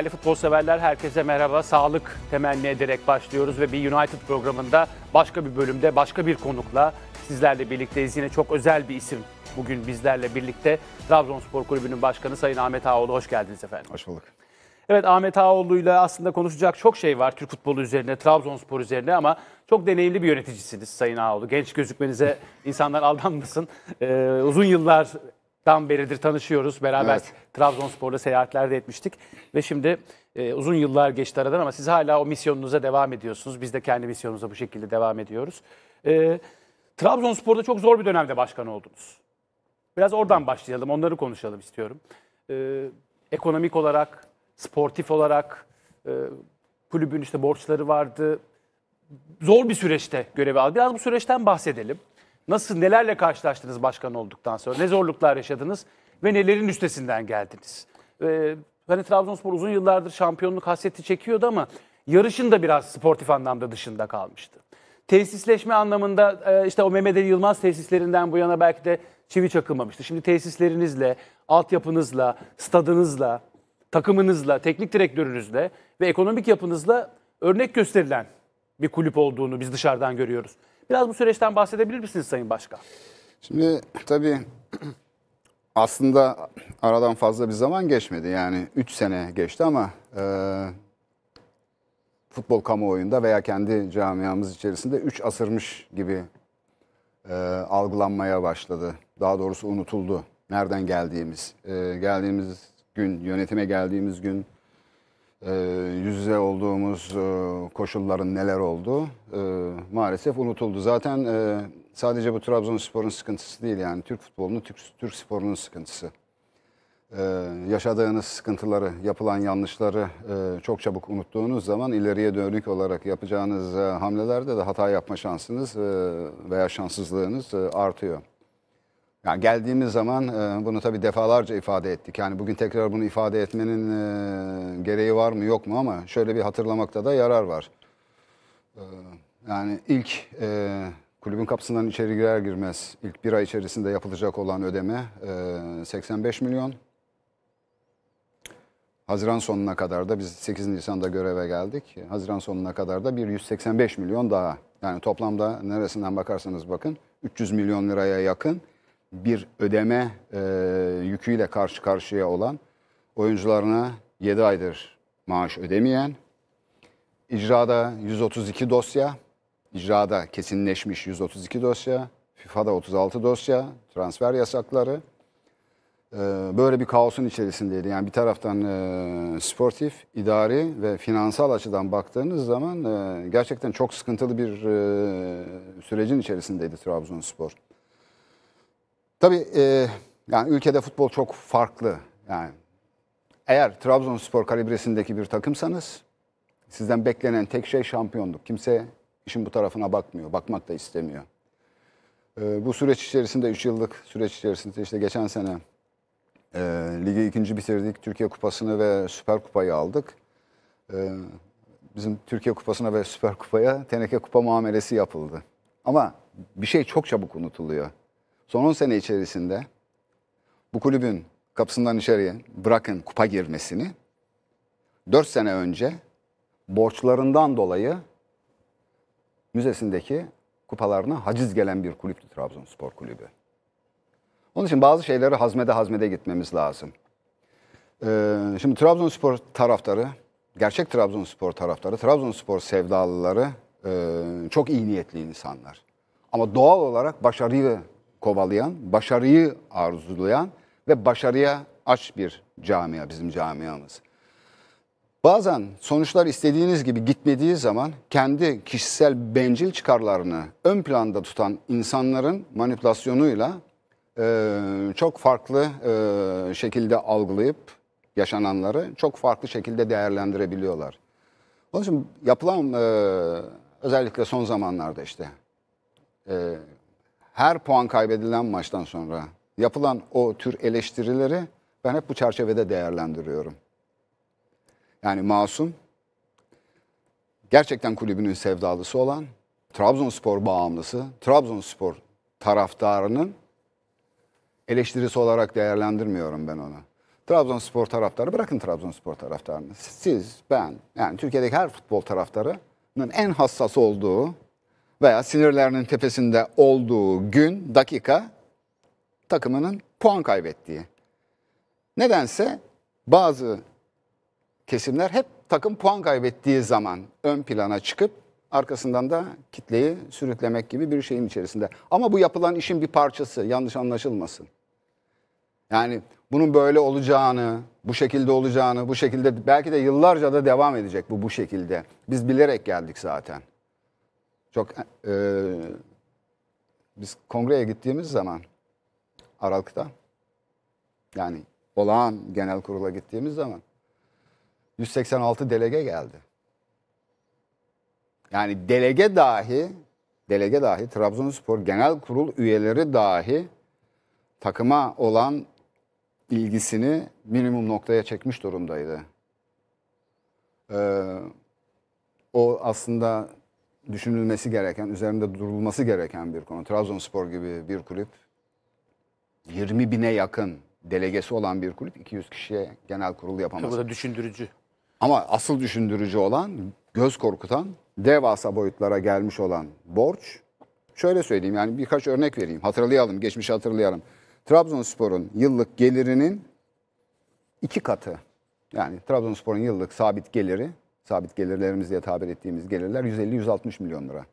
Değerli futbol severler herkese merhaba. Sağlık temenni ederek başlıyoruz ve bir United programında başka bir bölümde başka bir konukla sizlerle birlikteyiz. Yine çok özel bir isim bugün bizlerle birlikte. Trabzonspor Kulübü'nün başkanı Sayın Ahmet Ağoğlu hoş geldiniz efendim. Hoş bulduk. Evet Ahmet Ağoğlu'yla aslında konuşacak çok şey var Türk futbolu üzerine, Trabzonspor üzerine ama çok deneyimli bir yöneticisiniz Sayın Ağoğlu. Genç gözükmenize insanlar aldanmasın. Ee, uzun yıllar tam beridir tanışıyoruz. Beraber evet. Trabzonspor'la seyahatler de etmiştik. Ve şimdi e, uzun yıllar geçti aradan ama siz hala o misyonunuza devam ediyorsunuz. Biz de kendi misyonumuza bu şekilde devam ediyoruz. E, Trabzonspor'da çok zor bir dönemde başkan oldunuz. Biraz oradan başlayalım, onları konuşalım istiyorum. E, ekonomik olarak, sportif olarak, e, kulübün işte borçları vardı. Zor bir süreçte görevi aldı. Biraz bu süreçten bahsedelim. Nasıl nelerle karşılaştınız başkan olduktan sonra? Ne zorluklar yaşadınız ve nelerin üstesinden geldiniz? Ee, hani Trabzonspor uzun yıllardır şampiyonluk hasreti çekiyordu ama yarışın da biraz sportif anlamda dışında kalmıştı. Tesisleşme anlamında e, işte o Mehmet Ali Yılmaz tesislerinden bu yana belki de çivi çakılmamıştı. Şimdi tesislerinizle, altyapınızla, stadınızla, takımınızla, teknik direktörünüzle ve ekonomik yapınızla örnek gösterilen bir kulüp olduğunu biz dışarıdan görüyoruz. Biraz bu süreçten bahsedebilir misiniz Sayın Başkan? Şimdi tabii aslında aradan fazla bir zaman geçmedi. Yani 3 sene geçti ama e, futbol kamuoyunda veya kendi camiamız içerisinde 3 asırmış gibi e, algılanmaya başladı. Daha doğrusu unutuldu. Nereden geldiğimiz, e, geldiğimiz gün, yönetime geldiğimiz gün e, yüz yüze olduğumuz e, koşulların neler oldu ee, maalesef unutuldu. Zaten e, sadece bu Trabzonspor'un sıkıntısı değil yani Türk futbolunun, Türk, Türk sporunun sıkıntısı. Ee, yaşadığınız sıkıntıları, yapılan yanlışları e, çok çabuk unuttuğunuz zaman ileriye dönük olarak yapacağınız hamlelerde de hata yapma şansınız veya şanssızlığınız artıyor. Yani geldiğimiz zaman e, bunu tabii defalarca ifade ettik. Yani bugün tekrar bunu ifade etmenin e, gereği var mı yok mu ama şöyle bir hatırlamakta da yarar var. E, yani ilk kulübün kapısından içeri girer girmez ilk bir ay içerisinde yapılacak olan ödeme 85 milyon. Haziran sonuna kadar da biz 8 Nisan'da göreve geldik. Haziran sonuna kadar da bir 185 milyon daha. Yani toplamda neresinden bakarsanız bakın 300 milyon liraya yakın bir ödeme e, yüküyle karşı karşıya olan oyuncularına 7 aydır maaş ödemeyen, icrada 132 dosya, icrada kesinleşmiş 132 dosya, FIFA'da 36 dosya, transfer yasakları. E, böyle bir kaosun içerisindeydi. Yani bir taraftan e, sportif, idari ve finansal açıdan baktığınız zaman e, gerçekten çok sıkıntılı bir e, sürecin içerisindeydi Trabzonspor. Tabii e, yani ülkede futbol çok farklı. Yani eğer Trabzonspor kalibresindeki bir takımsanız sizden beklenen tek şey şampiyonluk. Kimse işin bu tarafına bakmıyor, bakmak da istemiyor. E, bu süreç içerisinde 3 yıllık süreç içerisinde işte geçen sene e, ligi ikinci bitirdik. Türkiye Kupası'nı ve Süper Kupayı aldık. E, bizim Türkiye Kupası'na ve Süper Kupaya teneke kupa muamelesi yapıldı. Ama bir şey çok çabuk unutuluyor. Son 10 sene içerisinde bu kulübün kapısından içeriye bırakın kupa girmesini 4 sene önce borçlarından dolayı müzesindeki kupalarına haciz gelen bir kulüptü Trabzonspor Kulübü. Onun için bazı şeyleri hazmede hazmede gitmemiz lazım. Ee, şimdi Trabzonspor taraftarı, gerçek Trabzonspor taraftarı, Trabzonspor sevdalıları e, çok iyi niyetli insanlar. Ama doğal olarak başarıyı kovalayan, başarıyı arzulayan ve başarıya aç bir camia bizim camiamız. Bazen sonuçlar istediğiniz gibi gitmediği zaman kendi kişisel bencil çıkarlarını ön planda tutan insanların manipülasyonuyla e, çok farklı e, şekilde algılayıp yaşananları çok farklı şekilde değerlendirebiliyorlar. Onun için yapılan e, özellikle son zamanlarda işte e, her puan kaybedilen maçtan sonra yapılan o tür eleştirileri ben hep bu çerçevede değerlendiriyorum. Yani masum, gerçekten kulübünün sevdalısı olan, Trabzonspor bağımlısı, Trabzonspor taraftarının eleştirisi olarak değerlendirmiyorum ben onu. Trabzonspor taraftarı, bırakın Trabzonspor taraftarını. Siz, ben, yani Türkiye'deki her futbol taraftarının en hassas olduğu veya sinirlerinin tepesinde olduğu gün, dakika takımının puan kaybettiği. Nedense bazı kesimler hep takım puan kaybettiği zaman ön plana çıkıp arkasından da kitleyi sürüklemek gibi bir şeyin içerisinde. Ama bu yapılan işin bir parçası yanlış anlaşılmasın. Yani bunun böyle olacağını, bu şekilde olacağını, bu şekilde belki de yıllarca da devam edecek bu bu şekilde. Biz bilerek geldik zaten. Çok e, e, biz kongreye gittiğimiz zaman Aralık'ta yani olağan genel kurula gittiğimiz zaman 186 delege geldi. Yani delege dahi delege dahi Trabzonspor Genel Kurul üyeleri dahi takıma olan ilgisini minimum noktaya çekmiş durumdaydı. Ee, o aslında düşünülmesi gereken, üzerinde durulması gereken bir konu. Trabzonspor gibi bir kulüp 20 bine yakın delegesi olan bir kulüp 200 kişiye genel kurul yapamaz. Bu da düşündürücü. Ama asıl düşündürücü olan, göz korkutan, devasa boyutlara gelmiş olan borç. Şöyle söyleyeyim yani birkaç örnek vereyim. Hatırlayalım, geçmişi hatırlayalım. Trabzonspor'un yıllık gelirinin iki katı. Yani Trabzonspor'un yıllık sabit geliri sabit gelirlerimiz diye tabir ettiğimiz gelirler 150-160 milyon lira.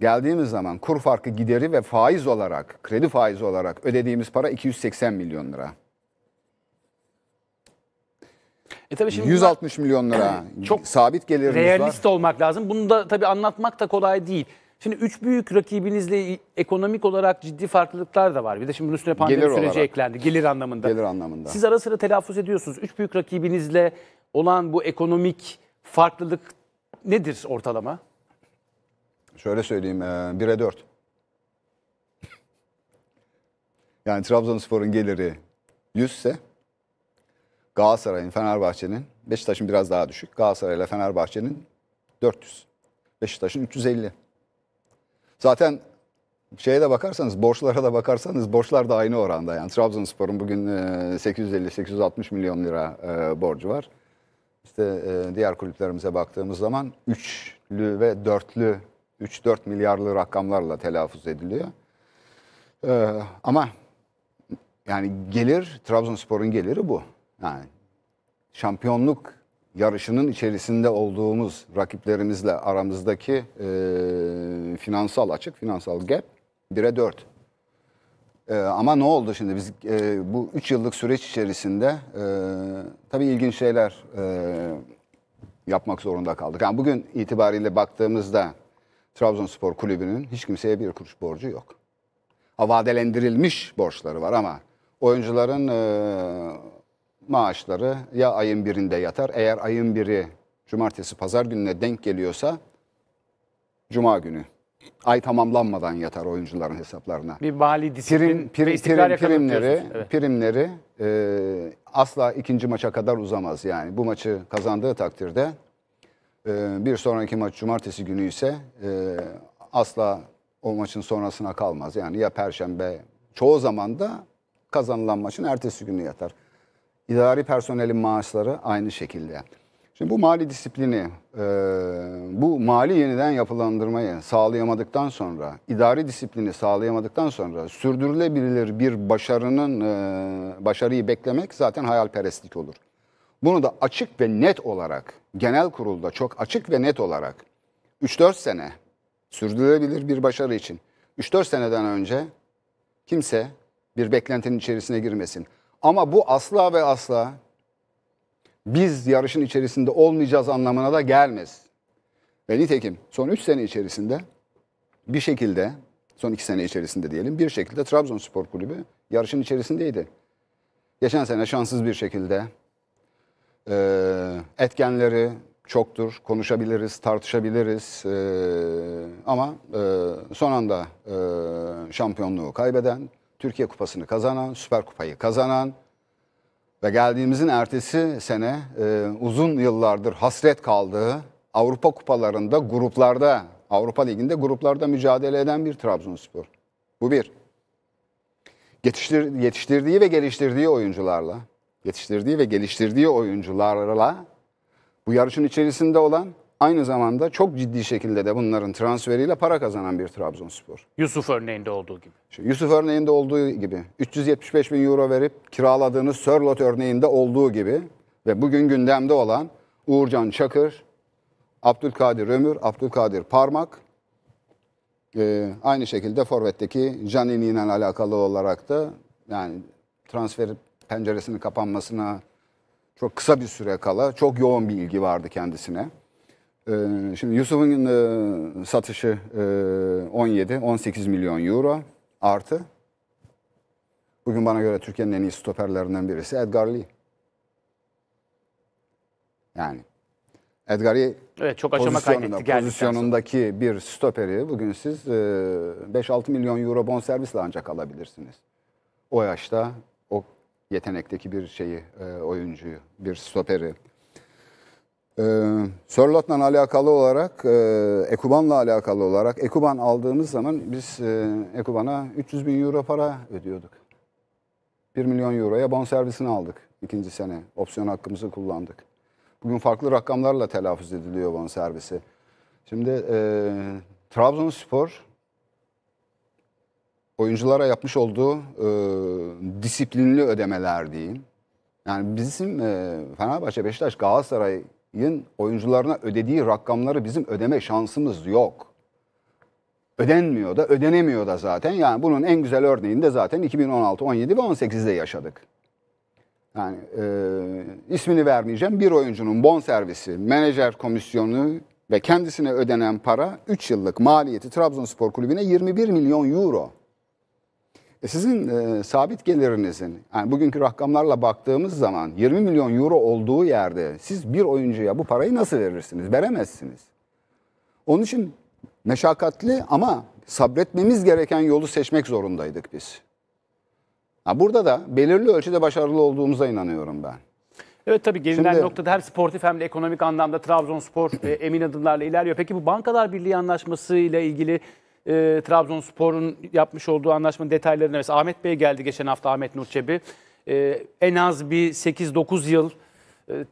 Geldiğimiz zaman kur farkı gideri ve faiz olarak, kredi faizi olarak ödediğimiz para 280 milyon lira. E tabii şimdi 160 bunlar, milyon lira çok sabit gelirimiz realist var. Realist olmak lazım. Bunu da tabii anlatmak da kolay değil. Şimdi üç büyük rakibinizle ekonomik olarak ciddi farklılıklar da var. Bir de şimdi bunun üstüne pandemi gelir süreci olarak. eklendi. Gelir anlamında. Gelir anlamında. Siz ara sıra telaffuz ediyorsunuz. Üç büyük rakibinizle olan bu ekonomik farklılık nedir ortalama? Şöyle söyleyeyim, 1'e 4. Yani Trabzonspor'un geliri 100 ise Galatasaray'ın, Fenerbahçe'nin, Beşiktaş'ın biraz daha düşük. Galatasaray ile Fenerbahçe'nin 400. Beşiktaş'ın 350. Zaten şeye de bakarsanız, borçlara da bakarsanız borçlar da aynı oranda. Yani Trabzonspor'un bugün 850-860 e, milyon lira e, borcu var. İşte e, diğer kulüplerimize baktığımız zaman üçlü ve dörtlü 3-4 milyarlı rakamlarla telaffuz ediliyor. Ee, ama yani gelir Trabzonspor'un geliri bu. Yani şampiyonluk yarışının içerisinde olduğumuz rakiplerimizle aramızdaki e, finansal açık, finansal gap 1'e 4. Ee, ama ne oldu şimdi? Biz e, bu 3 yıllık süreç içerisinde e, tabii ilginç şeyler e, yapmak zorunda kaldık. Yani bugün itibariyle baktığımızda Trabzonspor Kulübü'nün hiç kimseye bir kuruş borcu yok. Ha, vadelendirilmiş borçları var ama oyuncuların e, maaşları ya ayın birinde yatar. Eğer ayın biri cumartesi pazar gününe denk geliyorsa cuma günü ay tamamlanmadan yatar oyuncuların hesaplarına. Bir mali disiplin prim, prim, ve prim, primleri, evet. primleri e, asla ikinci maça kadar uzamaz. Yani bu maçı kazandığı takdirde e, bir sonraki maç cumartesi günü ise e, asla o maçın sonrasına kalmaz. Yani ya perşembe çoğu zaman da kazanılan maçın ertesi günü yatar. İdari personelin maaşları aynı şekilde. Şimdi bu mali disiplini, e, bu mali yeniden yapılandırmayı sağlayamadıktan sonra, idari disiplini sağlayamadıktan sonra sürdürülebilir bir başarının e, başarıyı beklemek zaten hayalperestlik olur. Bunu da açık ve net olarak, genel kurulda çok açık ve net olarak 3-4 sene sürdürülebilir bir başarı için 3-4 seneden önce kimse bir beklentinin içerisine girmesin. Ama bu asla ve asla biz yarışın içerisinde olmayacağız anlamına da gelmez. Ve nitekim son 3 sene içerisinde bir şekilde, son 2 sene içerisinde diyelim, bir şekilde Trabzonspor Kulübü yarışın içerisindeydi. Geçen sene şanssız bir şekilde e, etkenleri çoktur, konuşabiliriz, tartışabiliriz e, ama e, son anda e, şampiyonluğu kaybeden, Türkiye Kupası'nı kazanan, Süper Kupayı kazanan, ve geldiğimizin ertesi sene e, uzun yıllardır hasret kaldığı Avrupa kupalarında gruplarda, Avrupa Ligi'nde gruplarda mücadele eden bir Trabzonspor. Bu bir. Yetiştir, yetiştirdiği ve geliştirdiği oyuncularla, yetiştirdiği ve geliştirdiği oyuncularla bu yarışın içerisinde olan aynı zamanda çok ciddi şekilde de bunların transferiyle para kazanan bir Trabzonspor. Yusuf örneğinde olduğu gibi. Şimdi Yusuf örneğinde olduğu gibi 375 bin euro verip kiraladığınız Sörlot örneğinde olduğu gibi ve bugün gündemde olan Uğurcan Çakır, Abdülkadir Ömür, Abdülkadir Parmak ee, aynı şekilde Forvet'teki Canini ile alakalı olarak da yani transfer penceresinin kapanmasına çok kısa bir süre kala çok yoğun bir ilgi vardı kendisine. Ee, şimdi Yusuf'un e, satışı 17-18 e, milyon euro artı bugün bana göre Türkiye'nin en iyi stoperlerinden birisi Edgar Lee. Yani Edgar Lee evet, çok aşama kaydetti pozisyonundaki bir stoperi bugün siz 5-6 e, milyon euro bonservisle ancak alabilirsiniz. O yaşta o yetenekteki bir şeyi oyuncuyu, bir stoperi. Ee, Sörlot'la alakalı olarak, e, Ekuban'la alakalı olarak, Ekuban aldığımız zaman biz e, Ekuban'a 300 bin euro para ödüyorduk. 1 milyon euroya bon servisini aldık ikinci sene. Opsiyon hakkımızı kullandık. Bugün farklı rakamlarla telaffuz ediliyor bon servisi. Şimdi e, Trabzonspor oyunculara yapmış olduğu e, disiplinli ödemeler diyeyim. Yani bizim e, Fenerbahçe, Beşiktaş, Galatasaray oyuncularına ödediği rakamları bizim ödeme şansımız yok. Ödenmiyor da ödenemiyor da zaten. Yani bunun en güzel örneğini de zaten 2016, 17 ve 18'de yaşadık. Yani e, ismini vermeyeceğim bir oyuncunun bon servisi, menajer komisyonu ve kendisine ödenen para 3 yıllık maliyeti Trabzonspor Kulübü'ne 21 milyon euro. E, sizin e, sabit gelirinizin yani bugünkü rakamlarla baktığımız zaman 20 milyon euro olduğu yerde siz bir oyuncuya bu parayı nasıl verirsiniz? Veremezsiniz. Onun için meşakkatli ama sabretmemiz gereken yolu seçmek zorundaydık biz. Ha, burada da belirli ölçüde başarılı olduğumuza inanıyorum ben. Evet tabii gelinen Şimdi, noktada her sportif hem de ekonomik anlamda Trabzonspor e, emin adımlarla ilerliyor. Peki bu Bankalar Birliği anlaşması ile ilgili e, Trabzonspor'un yapmış olduğu anlaşmanın detaylarına mesela Ahmet Bey geldi geçen hafta Ahmet Nurçebi. E, en az bir 8-9 yıl e,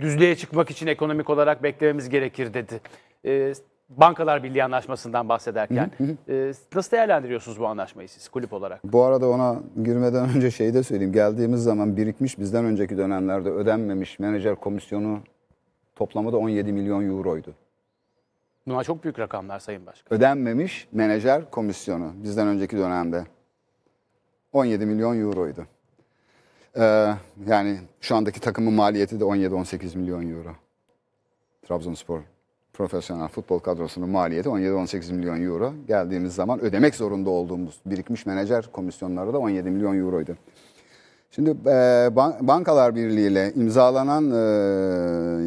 düzlüğe çıkmak için ekonomik olarak beklememiz gerekir dedi. E, Bankalar Birliği anlaşmasından bahsederken hı hı. E, nasıl değerlendiriyorsunuz bu anlaşmayı siz kulüp olarak? Bu arada ona girmeden önce şeyi de söyleyeyim. Geldiğimiz zaman birikmiş bizden önceki dönemlerde ödenmemiş menajer komisyonu toplamı da 17 milyon euroydu. Bunlar çok büyük rakamlar Sayın Başkan. Ödenmemiş menajer komisyonu bizden önceki dönemde 17 milyon euroydu. Ee, yani şu andaki takımın maliyeti de 17-18 milyon euro. Trabzonspor profesyonel futbol kadrosunun maliyeti 17-18 milyon euro. Geldiğimiz zaman ödemek zorunda olduğumuz birikmiş menajer komisyonları da 17 milyon euroydu. Şimdi e, Bankalar Birliği ile imzalanan e,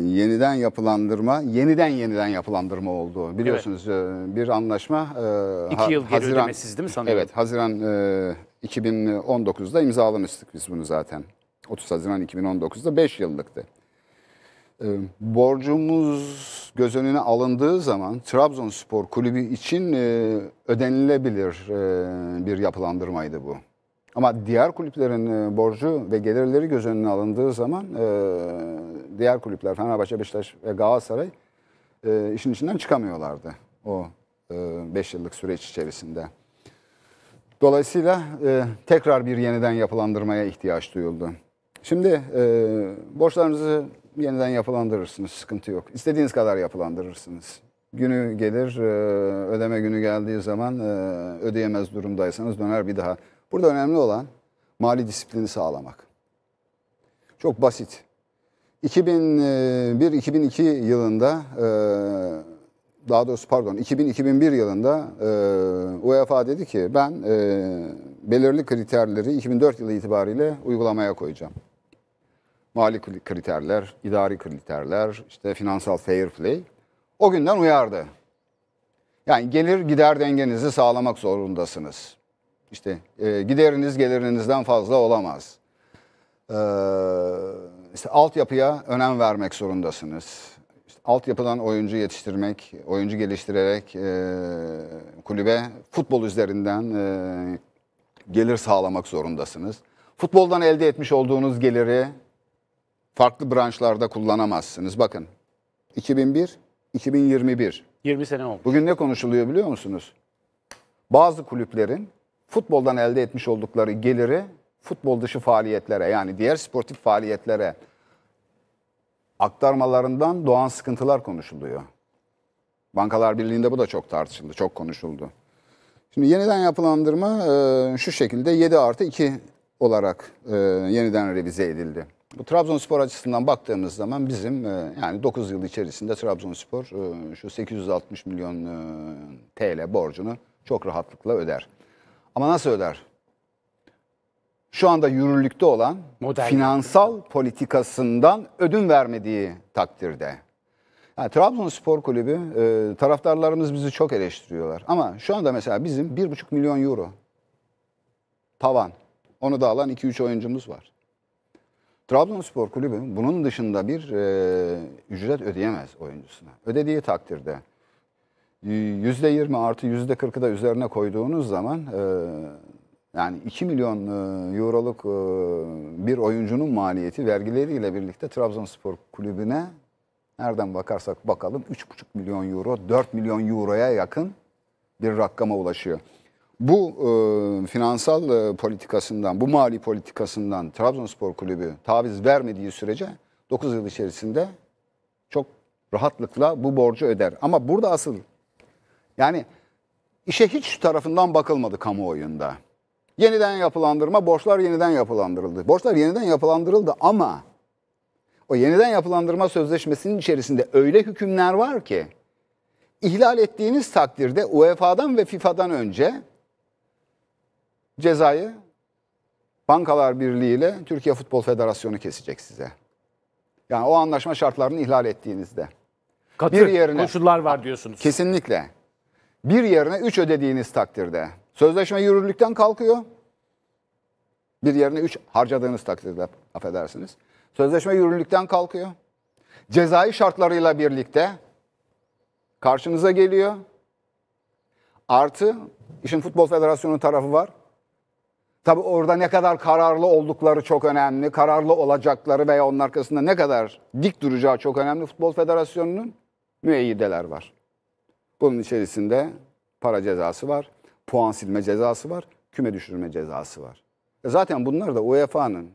yeniden yapılandırma, yeniden yeniden yapılandırma oldu. Biliyorsunuz evet. E, bir anlaşma e, İki yıl geri Haziran, ödemesiz değil mi sanıyorum? Evet, Haziran e, 2019'da imzalamıştık biz bunu zaten. 30 Haziran 2019'da 5 yıllıktı. E, borcumuz göz önüne alındığı zaman Trabzonspor Kulübü için e, ödenilebilir e, bir yapılandırmaydı bu. Ama diğer kulüplerin e, borcu ve gelirleri göz önüne alındığı zaman e, diğer kulüpler Fenerbahçe, Beşiktaş ve Galatasaray e, işin içinden çıkamıyorlardı o 5 yıllık süreç içerisinde. Dolayısıyla tekrar bir yeniden yapılandırmaya ihtiyaç duyuldu. Şimdi borçlarınızı yeniden yapılandırırsınız, sıkıntı yok. İstediğiniz kadar yapılandırırsınız günü gelir ödeme günü geldiği zaman ödeyemez durumdaysanız döner bir daha Burada önemli olan mali disiplini sağlamak. Çok basit. 2001-2002 e, yılında e, daha doğrusu pardon 2000-2001 yılında e, UEFA dedi ki ben belirli kriterleri 2004 yılı itibariyle uygulamaya koyacağım. Mali kriterler, idari kriterler, işte finansal fair play. O günden uyardı. Yani gelir gider dengenizi sağlamak zorundasınız. İşte e, gideriniz gelirinizden fazla olamaz. E, işte altyapıya önem vermek zorundasınız. İşte altyapıdan oyuncu yetiştirmek, oyuncu geliştirerek e, kulübe futbol üzerinden e, gelir sağlamak zorundasınız. Futboldan elde etmiş olduğunuz geliri farklı branşlarda kullanamazsınız. Bakın 2001, 2021. 20 sene oldu. Bugün ne konuşuluyor biliyor musunuz? Bazı kulüplerin futboldan elde etmiş oldukları geliri futbol dışı faaliyetlere yani diğer sportif faaliyetlere aktarmalarından doğan sıkıntılar konuşuluyor. Bankalar Birliği'nde bu da çok tartışıldı, çok konuşuldu. Şimdi yeniden yapılandırma e, şu şekilde 7 artı 2 olarak e, yeniden revize edildi. Bu Trabzonspor açısından baktığımız zaman bizim e, yani 9 yıl içerisinde Trabzonspor e, şu 860 milyon e, TL borcunu çok rahatlıkla öder. Ama nasıl öder? Şu anda yürürlükte olan Model finansal yani. politikasından ödün vermediği takdirde. Yani Trabzonspor Kulübü e, taraftarlarımız bizi çok eleştiriyorlar. Ama şu anda mesela bizim 1,5 milyon euro tavan. Onu da alan 2-3 oyuncumuz var. Trabzonspor Kulübü bunun dışında bir e, ücret ödeyemez oyuncusuna. Ödediği takdirde %20 artı %40'ı da üzerine koyduğunuz zaman e, yani 2 milyon e, euroluk e, bir oyuncunun maliyeti vergileriyle birlikte Trabzonspor kulübüne nereden bakarsak bakalım 3,5 milyon euro, 4 milyon euroya yakın bir rakama ulaşıyor. Bu finansal politikasından, bu mali politikasından Trabzonspor Kulübü taviz vermediği sürece 9 yıl içerisinde çok rahatlıkla bu borcu öder. Ama burada asıl yani işe hiç şu tarafından bakılmadı kamuoyunda. Yeniden yapılandırma, borçlar yeniden yapılandırıldı. Borçlar yeniden yapılandırıldı ama o yeniden yapılandırma sözleşmesinin içerisinde öyle hükümler var ki ihlal ettiğiniz takdirde UEFA'dan ve FIFA'dan önce cezayı Bankalar Birliği ile Türkiye Futbol Federasyonu kesecek size. Yani o anlaşma şartlarını ihlal ettiğinizde. Katı bir yerine, koşullar var diyorsunuz. Kesinlikle bir yerine 3 ödediğiniz takdirde sözleşme yürürlükten kalkıyor. Bir yerine 3 harcadığınız takdirde affedersiniz. Sözleşme yürürlükten kalkıyor. Cezai şartlarıyla birlikte karşınıza geliyor. Artı işin Futbol Federasyonu tarafı var. Tabi orada ne kadar kararlı oldukları çok önemli. Kararlı olacakları veya onun arkasında ne kadar dik duracağı çok önemli. Futbol Federasyonu'nun müeyyideler var. Bunun içerisinde para cezası var, puan silme cezası var, küme düşürme cezası var. E zaten bunlar da UEFA'nın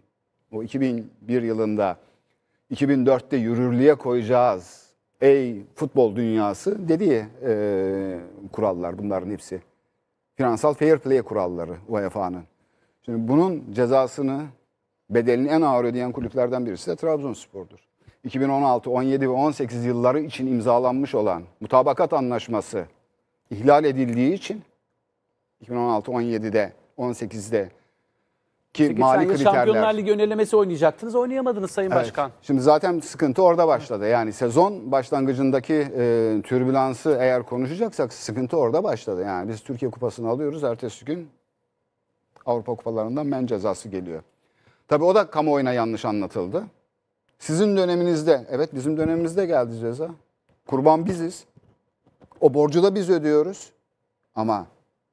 o 2001 yılında 2004'te yürürlüğe koyacağız ey futbol dünyası dediği e, kurallar bunların hepsi. Finansal fair play kuralları UEFA'nın. Şimdi bunun cezasını bedelini en ağır ödeyen kulüplerden birisi de Trabzonspor'dur. 2016, 17 ve 18 yılları için imzalanmış olan mutabakat anlaşması ihlal edildiği için 2016, 17'de, 18'de ki Peki, mali kriterler. Şampiyonlar Ligi önelemesi oynayacaktınız. Oynayamadınız Sayın evet. Başkan. Şimdi zaten sıkıntı orada başladı. Yani sezon başlangıcındaki e, türbülansı eğer konuşacaksak sıkıntı orada başladı. Yani biz Türkiye Kupası'nı alıyoruz. Ertesi gün Avrupa Kupalarından men cezası geliyor. Tabii o da kamuoyuna yanlış anlatıldı. Sizin döneminizde, evet bizim dönemimizde geldi ceza. Kurban biziz. O borcu da biz ödüyoruz. Ama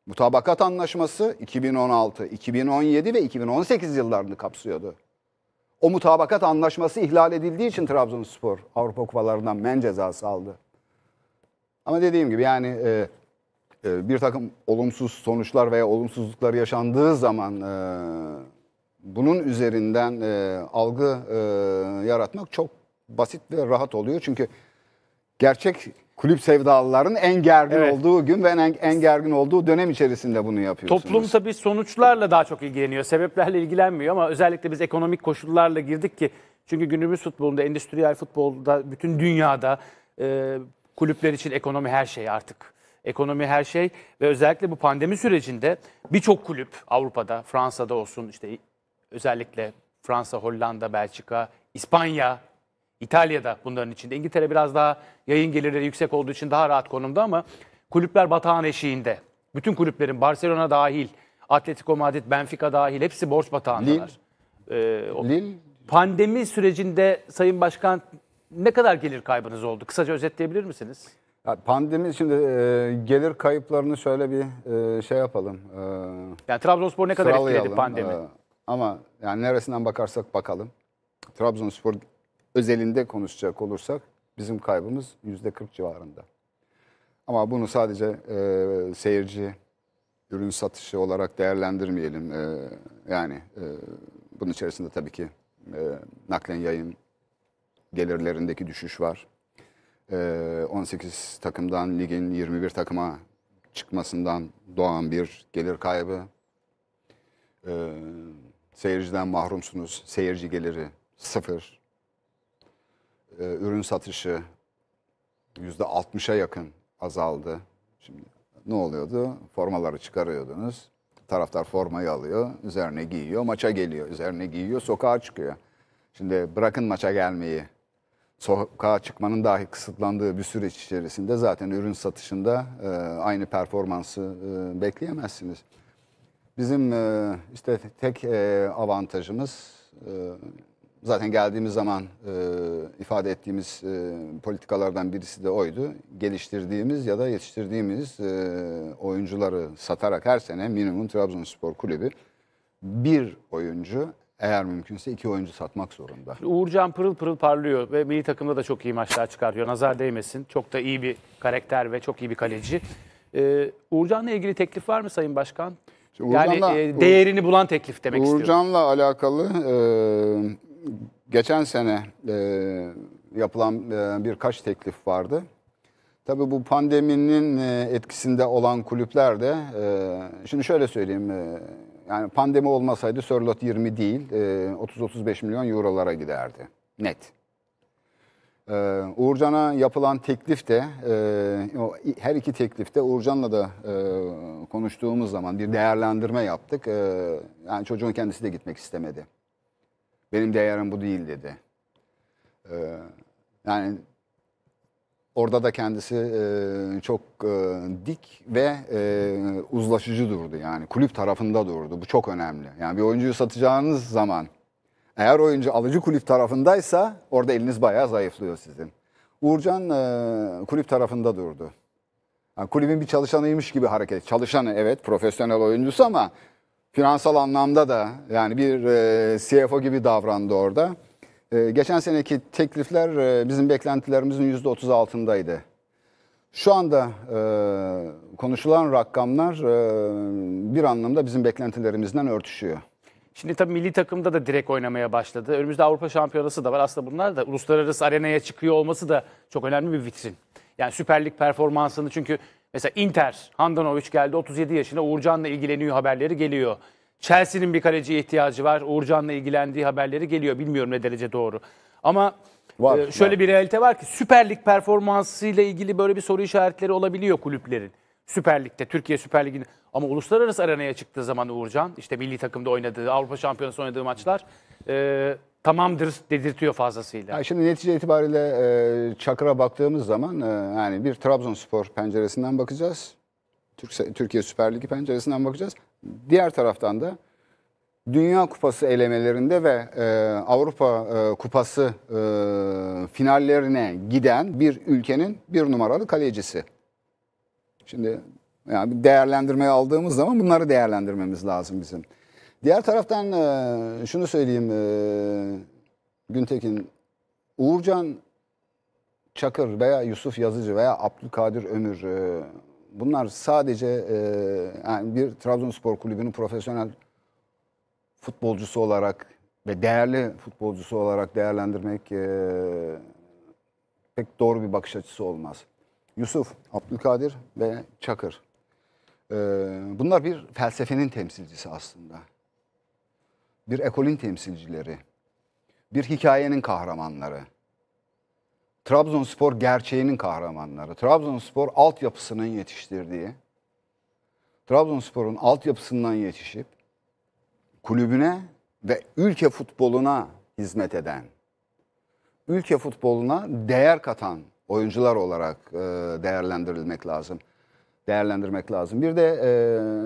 mutabakat anlaşması 2016, 2017 ve 2018 yıllarını kapsıyordu. O mutabakat anlaşması ihlal edildiği için Trabzonspor Avrupa Kupalarından men cezası aldı. Ama dediğim gibi yani e, e, bir takım olumsuz sonuçlar veya olumsuzluklar yaşandığı zaman e, bunun üzerinden e, algı e, yaratmak çok basit ve rahat oluyor. Çünkü gerçek kulüp sevdalıların en gergin evet. olduğu gün ve en, en gergin olduğu dönem içerisinde bunu yapıyorsunuz. Toplum tabii sonuçlarla daha çok ilgileniyor. Sebeplerle ilgilenmiyor ama özellikle biz ekonomik koşullarla girdik ki çünkü günümüz futbolunda, endüstriyel futbolda, bütün dünyada e, kulüpler için ekonomi her şey artık. Ekonomi her şey ve özellikle bu pandemi sürecinde birçok kulüp Avrupa'da, Fransa'da olsun, işte Özellikle Fransa, Hollanda, Belçika, İspanya, İtalya'da bunların içinde. İngiltere biraz daha yayın gelirleri yüksek olduğu için daha rahat konumda ama kulüpler batağın eşiğinde. Bütün kulüplerin Barcelona dahil, Atletico Madrid, Benfica dahil hepsi borç batağındalar. Lille. Ee, pandemi sürecinde Sayın Başkan ne kadar gelir kaybınız oldu? Kısaca özetleyebilir misiniz? Pandemi şimdi e, gelir kayıplarını şöyle bir e, şey yapalım. E, yani Trabzonspor ne kadar etkiledi pandemi? E, ama yani neresinden bakarsak bakalım. Trabzonspor özelinde konuşacak olursak bizim kaybımız %40 civarında. Ama bunu sadece e, seyirci ürün satışı olarak değerlendirmeyelim. E, yani e, bunun içerisinde tabii ki e, naklen yayın gelirlerindeki düşüş var. E, 18 takımdan ligin 21 takıma çıkmasından doğan bir gelir kaybı. E, Seyirciden mahrumsunuz. Seyirci geliri sıfır. Ee, ürün satışı yüzde altmışa yakın azaldı. Şimdi ne oluyordu? Formaları çıkarıyordunuz. Taraftar formayı alıyor, üzerine giyiyor, maça geliyor. Üzerine giyiyor, sokağa çıkıyor. Şimdi bırakın maça gelmeyi. Sokağa çıkmanın dahi kısıtlandığı bir süreç içerisinde zaten ürün satışında e, aynı performansı e, bekleyemezsiniz. Bizim e, işte tek e, avantajımız e, zaten geldiğimiz zaman ifade ettiğimiz politikalardan birisi de oydu. Geliştirdiğimiz ya da yetiştirdiğimiz oyuncuları satarak her sene minimum Trabzonspor Kulübü bir oyuncu eğer mümkünse iki oyuncu satmak zorunda. Uğurcan pırıl pırıl parlıyor ve milli takımda da çok iyi maçlar çıkartıyor. Nazar değmesin. Çok da iyi bir karakter ve çok iyi bir kaleci. Ee, Uğurcan'la ilgili teklif var mı Sayın Başkan? Şimdi yani e, değerini bulan teklif demek istiyorum. Uğurcan'la alakalı e, geçen sene e, yapılan e, birkaç teklif vardı. Tabii bu pandeminin e, etkisinde olan kulüpler de, e, şimdi şöyle söyleyeyim, e, yani pandemi olmasaydı Sörlot 20 değil, e, 30-35 milyon eurolara giderdi. Net. Ee, Uğurcan'a yapılan teklif de e, her iki teklifte Uğurcan'la da e, konuştuğumuz zaman bir değerlendirme yaptık. Ee, yani çocuğun kendisi de gitmek istemedi. Benim değerim bu değil dedi. Ee, yani orada da kendisi e, çok dik ve uzlaşıcı durdu yani kulüp tarafında durdu. Bu çok önemli. Yani bir oyuncuyu satacağınız zaman eğer oyuncu alıcı kulüp tarafındaysa orada eliniz bayağı zayıflıyor sizin. Uğurcan e, kulüp tarafında durdu. Yani kulübün bir çalışanıymış gibi hareket. Çalışanı evet profesyonel oyuncusu ama finansal anlamda da yani bir e, CFO gibi davrandı orada. E, geçen seneki teklifler e, bizim beklentilerimizin %30 altındaydı. Şu anda e, konuşulan rakamlar e, bir anlamda bizim beklentilerimizden örtüşüyor. Şimdi tabii milli takımda da direkt oynamaya başladı. Önümüzde Avrupa Şampiyonası da var. Aslında bunlar da uluslararası arenaya çıkıyor olması da çok önemli bir vitrin. Yani Süper Lig performansını çünkü mesela Inter, Handanovic geldi 37 yaşında Uğurcan'la ilgileniyor haberleri geliyor. Chelsea'nin bir kaleciye ihtiyacı var. Uğurcan'la ilgilendiği haberleri geliyor. Bilmiyorum ne derece doğru. Ama var, e, şöyle var. bir realite var ki Süper Lig performansıyla ilgili böyle bir soru işaretleri olabiliyor kulüplerin. Süper Lig'de, Türkiye Süper Ligi'nin ama uluslararası arenaya çıktığı zaman Uğurcan, işte milli takımda oynadığı, Avrupa Şampiyonası oynadığı maçlar e, tamamdır dedirtiyor fazlasıyla. Ya şimdi netice itibariyle e, Çakır'a baktığımız zaman e, yani bir Trabzonspor penceresinden bakacağız. Türk, Türkiye Süper Ligi penceresinden bakacağız. Diğer taraftan da Dünya Kupası elemelerinde ve e, Avrupa e, Kupası e, finallerine giden bir ülkenin bir numaralı kalecisi. Şimdi yani değerlendirmeye aldığımız zaman bunları değerlendirmemiz lazım bizim. Diğer taraftan e, şunu söyleyeyim e, Güntekin, Uğurcan Çakır veya Yusuf Yazıcı veya Abdülkadir Ömür e, bunlar sadece yani bir Trabzonspor kulübünün profesyonel futbolcusu olarak ve değerli futbolcusu olarak değerlendirmek pek doğru bir bakış açısı olmaz. Yusuf, Abdülkadir ve Çakır. Ee, bunlar bir felsefenin temsilcisi aslında. Bir ekolin temsilcileri. Bir hikayenin kahramanları. Trabzonspor gerçeğinin kahramanları. Trabzonspor altyapısının yetiştirdiği, Trabzonspor'un altyapısından yetişip kulübüne ve ülke futboluna hizmet eden, ülke futboluna değer katan oyuncular olarak e, değerlendirilmek lazım. Değerlendirmek lazım. Bir de e,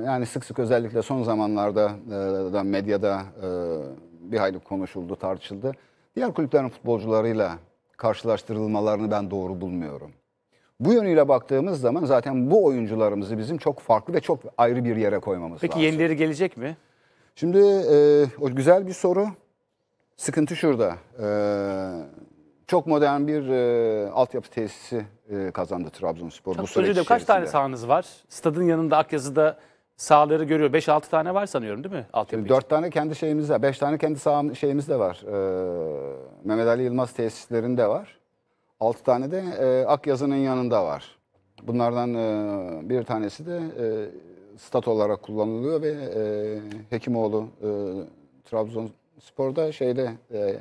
yani sık sık özellikle son zamanlarda e, da medyada e, bir hayli konuşuldu, tartışıldı. Diğer kulüplerin futbolcularıyla karşılaştırılmalarını ben doğru bulmuyorum. Bu yönüyle baktığımız zaman zaten bu oyuncularımızı bizim çok farklı ve çok ayrı bir yere koymamız Peki, lazım. Peki yenileri gelecek mi? Şimdi e, o güzel bir soru. Sıkıntı şurada. E, çok modern bir e, altyapı tesisi e, kazandı Trabzonspor Çok bu süreç içerisinde. Kaç tane sahanız var? Stadın yanında Akyazı'da sahaları görüyor. 5-6 tane var sanıyorum değil mi? Altyapı 4 tane kendi şeyimiz var. 5 tane kendi saham şeyimiz de var. Ee, Mehmet Ali Yılmaz tesislerinde var. 6 tane de e, Akyazı'nın yanında var. Bunlardan e, bir tanesi de e, stat olarak kullanılıyor ve e, Hekimoğlu e, Trabzonspor'da şeyde e,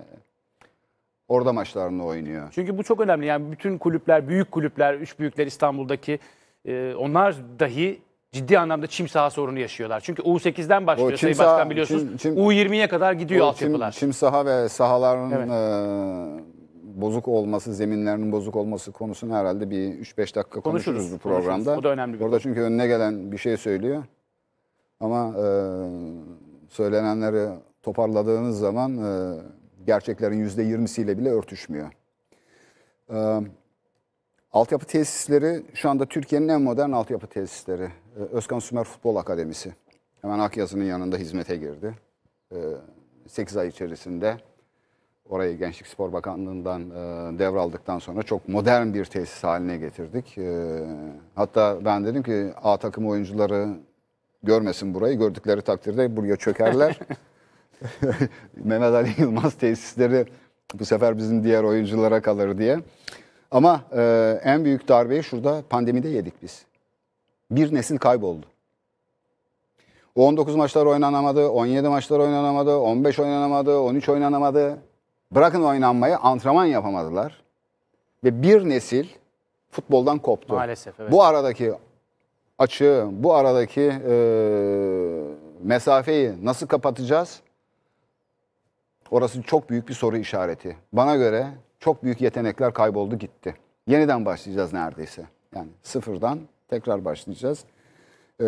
Orada maçlarını oynuyor. Çünkü bu çok önemli. Yani bütün kulüpler, büyük kulüpler, üç büyükler İstanbul'daki e, onlar dahi ciddi anlamda çim saha sorunu yaşıyorlar. Çünkü U8'den başlıyor Sayın saha, Başkan biliyorsunuz. Çim, U20'ye kadar gidiyor altyapılar. Çim, çim saha ve sahaların evet. e, bozuk olması, zeminlerinin bozuk olması konusunu herhalde bir 3-5 dakika konuşuruz, konuşuruz bu programda. Konuşuruz. O da önemli bir çünkü önüne gelen bir şey söylüyor. Ama e, söylenenleri toparladığınız zaman... E, gerçeklerin yüzde yirmisiyle bile örtüşmüyor. E, altyapı tesisleri şu anda Türkiye'nin en modern altyapı tesisleri. E, Özkan Sümer Futbol Akademisi. Hemen Akyazı'nın yanında hizmete girdi. E, ee, 8 ay içerisinde orayı Gençlik Spor Bakanlığı'ndan e, devraldıktan sonra çok modern bir tesis haline getirdik. E, hatta ben dedim ki A takım oyuncuları görmesin burayı. Gördükleri takdirde buraya çökerler. Mehmet Ali Yılmaz tesisleri bu sefer bizim diğer oyunculara kalır diye. Ama e, en büyük darbeyi şurada pandemide yedik biz. Bir nesil kayboldu. 19 maçlar oynanamadı, 17 maçlar oynanamadı, 15 oynanamadı, 13 oynanamadı. Bırakın oynanmayı antrenman yapamadılar. Ve bir nesil futboldan koptu. Maalesef evet. Bu aradaki açığı, bu aradaki e, mesafeyi nasıl kapatacağız? Orası çok büyük bir soru işareti. Bana göre çok büyük yetenekler kayboldu gitti. Yeniden başlayacağız neredeyse. Yani sıfırdan tekrar başlayacağız. Ee,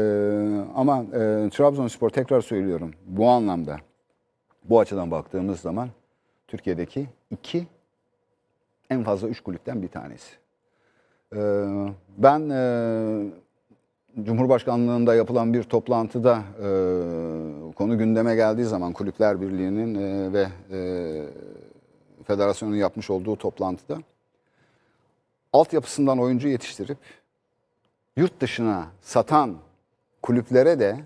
ama e, Trabzonspor tekrar söylüyorum bu anlamda bu açıdan baktığımız zaman Türkiye'deki iki en fazla üç kulüpten bir tanesi. Ee, ben e, Cumhurbaşkanlığında yapılan bir toplantıda e, konu gündeme geldiği zaman Kulüpler Birliği'nin e, ve e, federasyonun yapmış olduğu toplantıda altyapısından oyuncu yetiştirip yurt dışına satan kulüplere de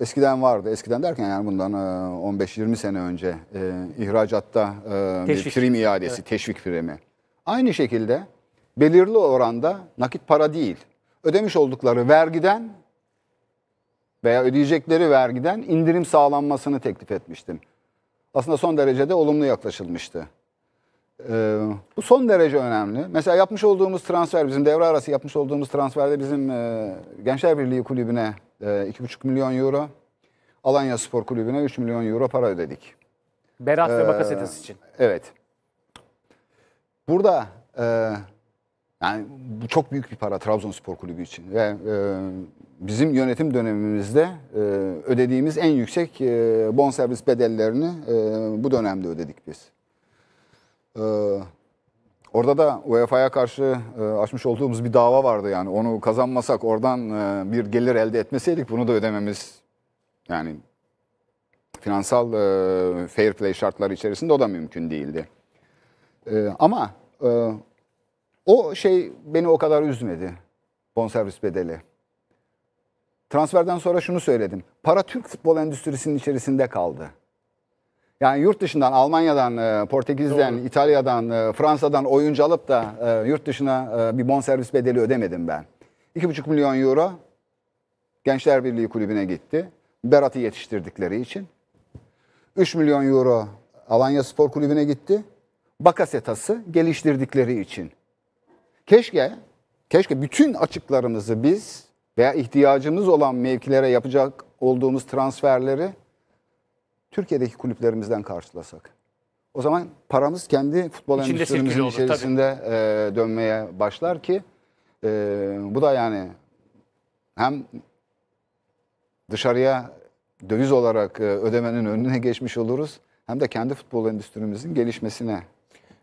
eskiden vardı. Eskiden derken yani bundan 15-20 e, sene önce e, ihracatta e, bir prim iadesi, evet. teşvik primi. Aynı şekilde belirli oranda nakit para değil. Ödemiş oldukları vergiden veya ödeyecekleri vergiden indirim sağlanmasını teklif etmiştim. Aslında son derecede olumlu yaklaşılmıştı. Ee, bu son derece önemli. Mesela yapmış olduğumuz transfer, bizim devre arası yapmış olduğumuz transferde bizim e, Gençler Birliği kulübüne e, 2,5 milyon euro, Alanya Spor Kulübü'ne 3 milyon euro para ödedik. Berat ee, ve Bakasetas için. Evet. Burada e, yani bu çok büyük bir para Trabzonspor Kulübü için. Ve e, bizim yönetim dönemimizde e, ödediğimiz en yüksek e, bonservis bedellerini e, bu dönemde ödedik biz. E, orada da UEFA'ya karşı e, açmış olduğumuz bir dava vardı yani. Onu kazanmasak oradan e, bir gelir elde etmeseydik bunu da ödememiz yani finansal e, fair play şartları içerisinde o da mümkün değildi. E, ama e, o şey beni o kadar üzmedi. Bonservis bedeli transferden sonra şunu söyledim. Para Türk futbol endüstrisinin içerisinde kaldı. Yani yurt dışından, Almanya'dan, e, Portekiz'den, Doğru. İtalya'dan, e, Fransa'dan oyuncu alıp da e, yurt dışına bir bonservis bedeli ödemedim ben. 2,5 milyon euro Gençler Birliği kulübüne gitti. Berat'ı yetiştirdikleri için. 3 milyon euro Alanya Spor Kulübü'ne gitti. Bakasetası geliştirdikleri için. Keşke, keşke bütün açıklarımızı biz veya ihtiyacımız olan mevkilere yapacak olduğumuz transferleri Türkiye'deki kulüplerimizden karşılasak. O zaman paramız kendi futbol İçinde endüstrimizin olur, içerisinde e, dönmeye başlar ki e, bu da yani hem dışarıya döviz olarak e, ödemenin önüne geçmiş oluruz hem de kendi futbol endüstrimizin gelişmesine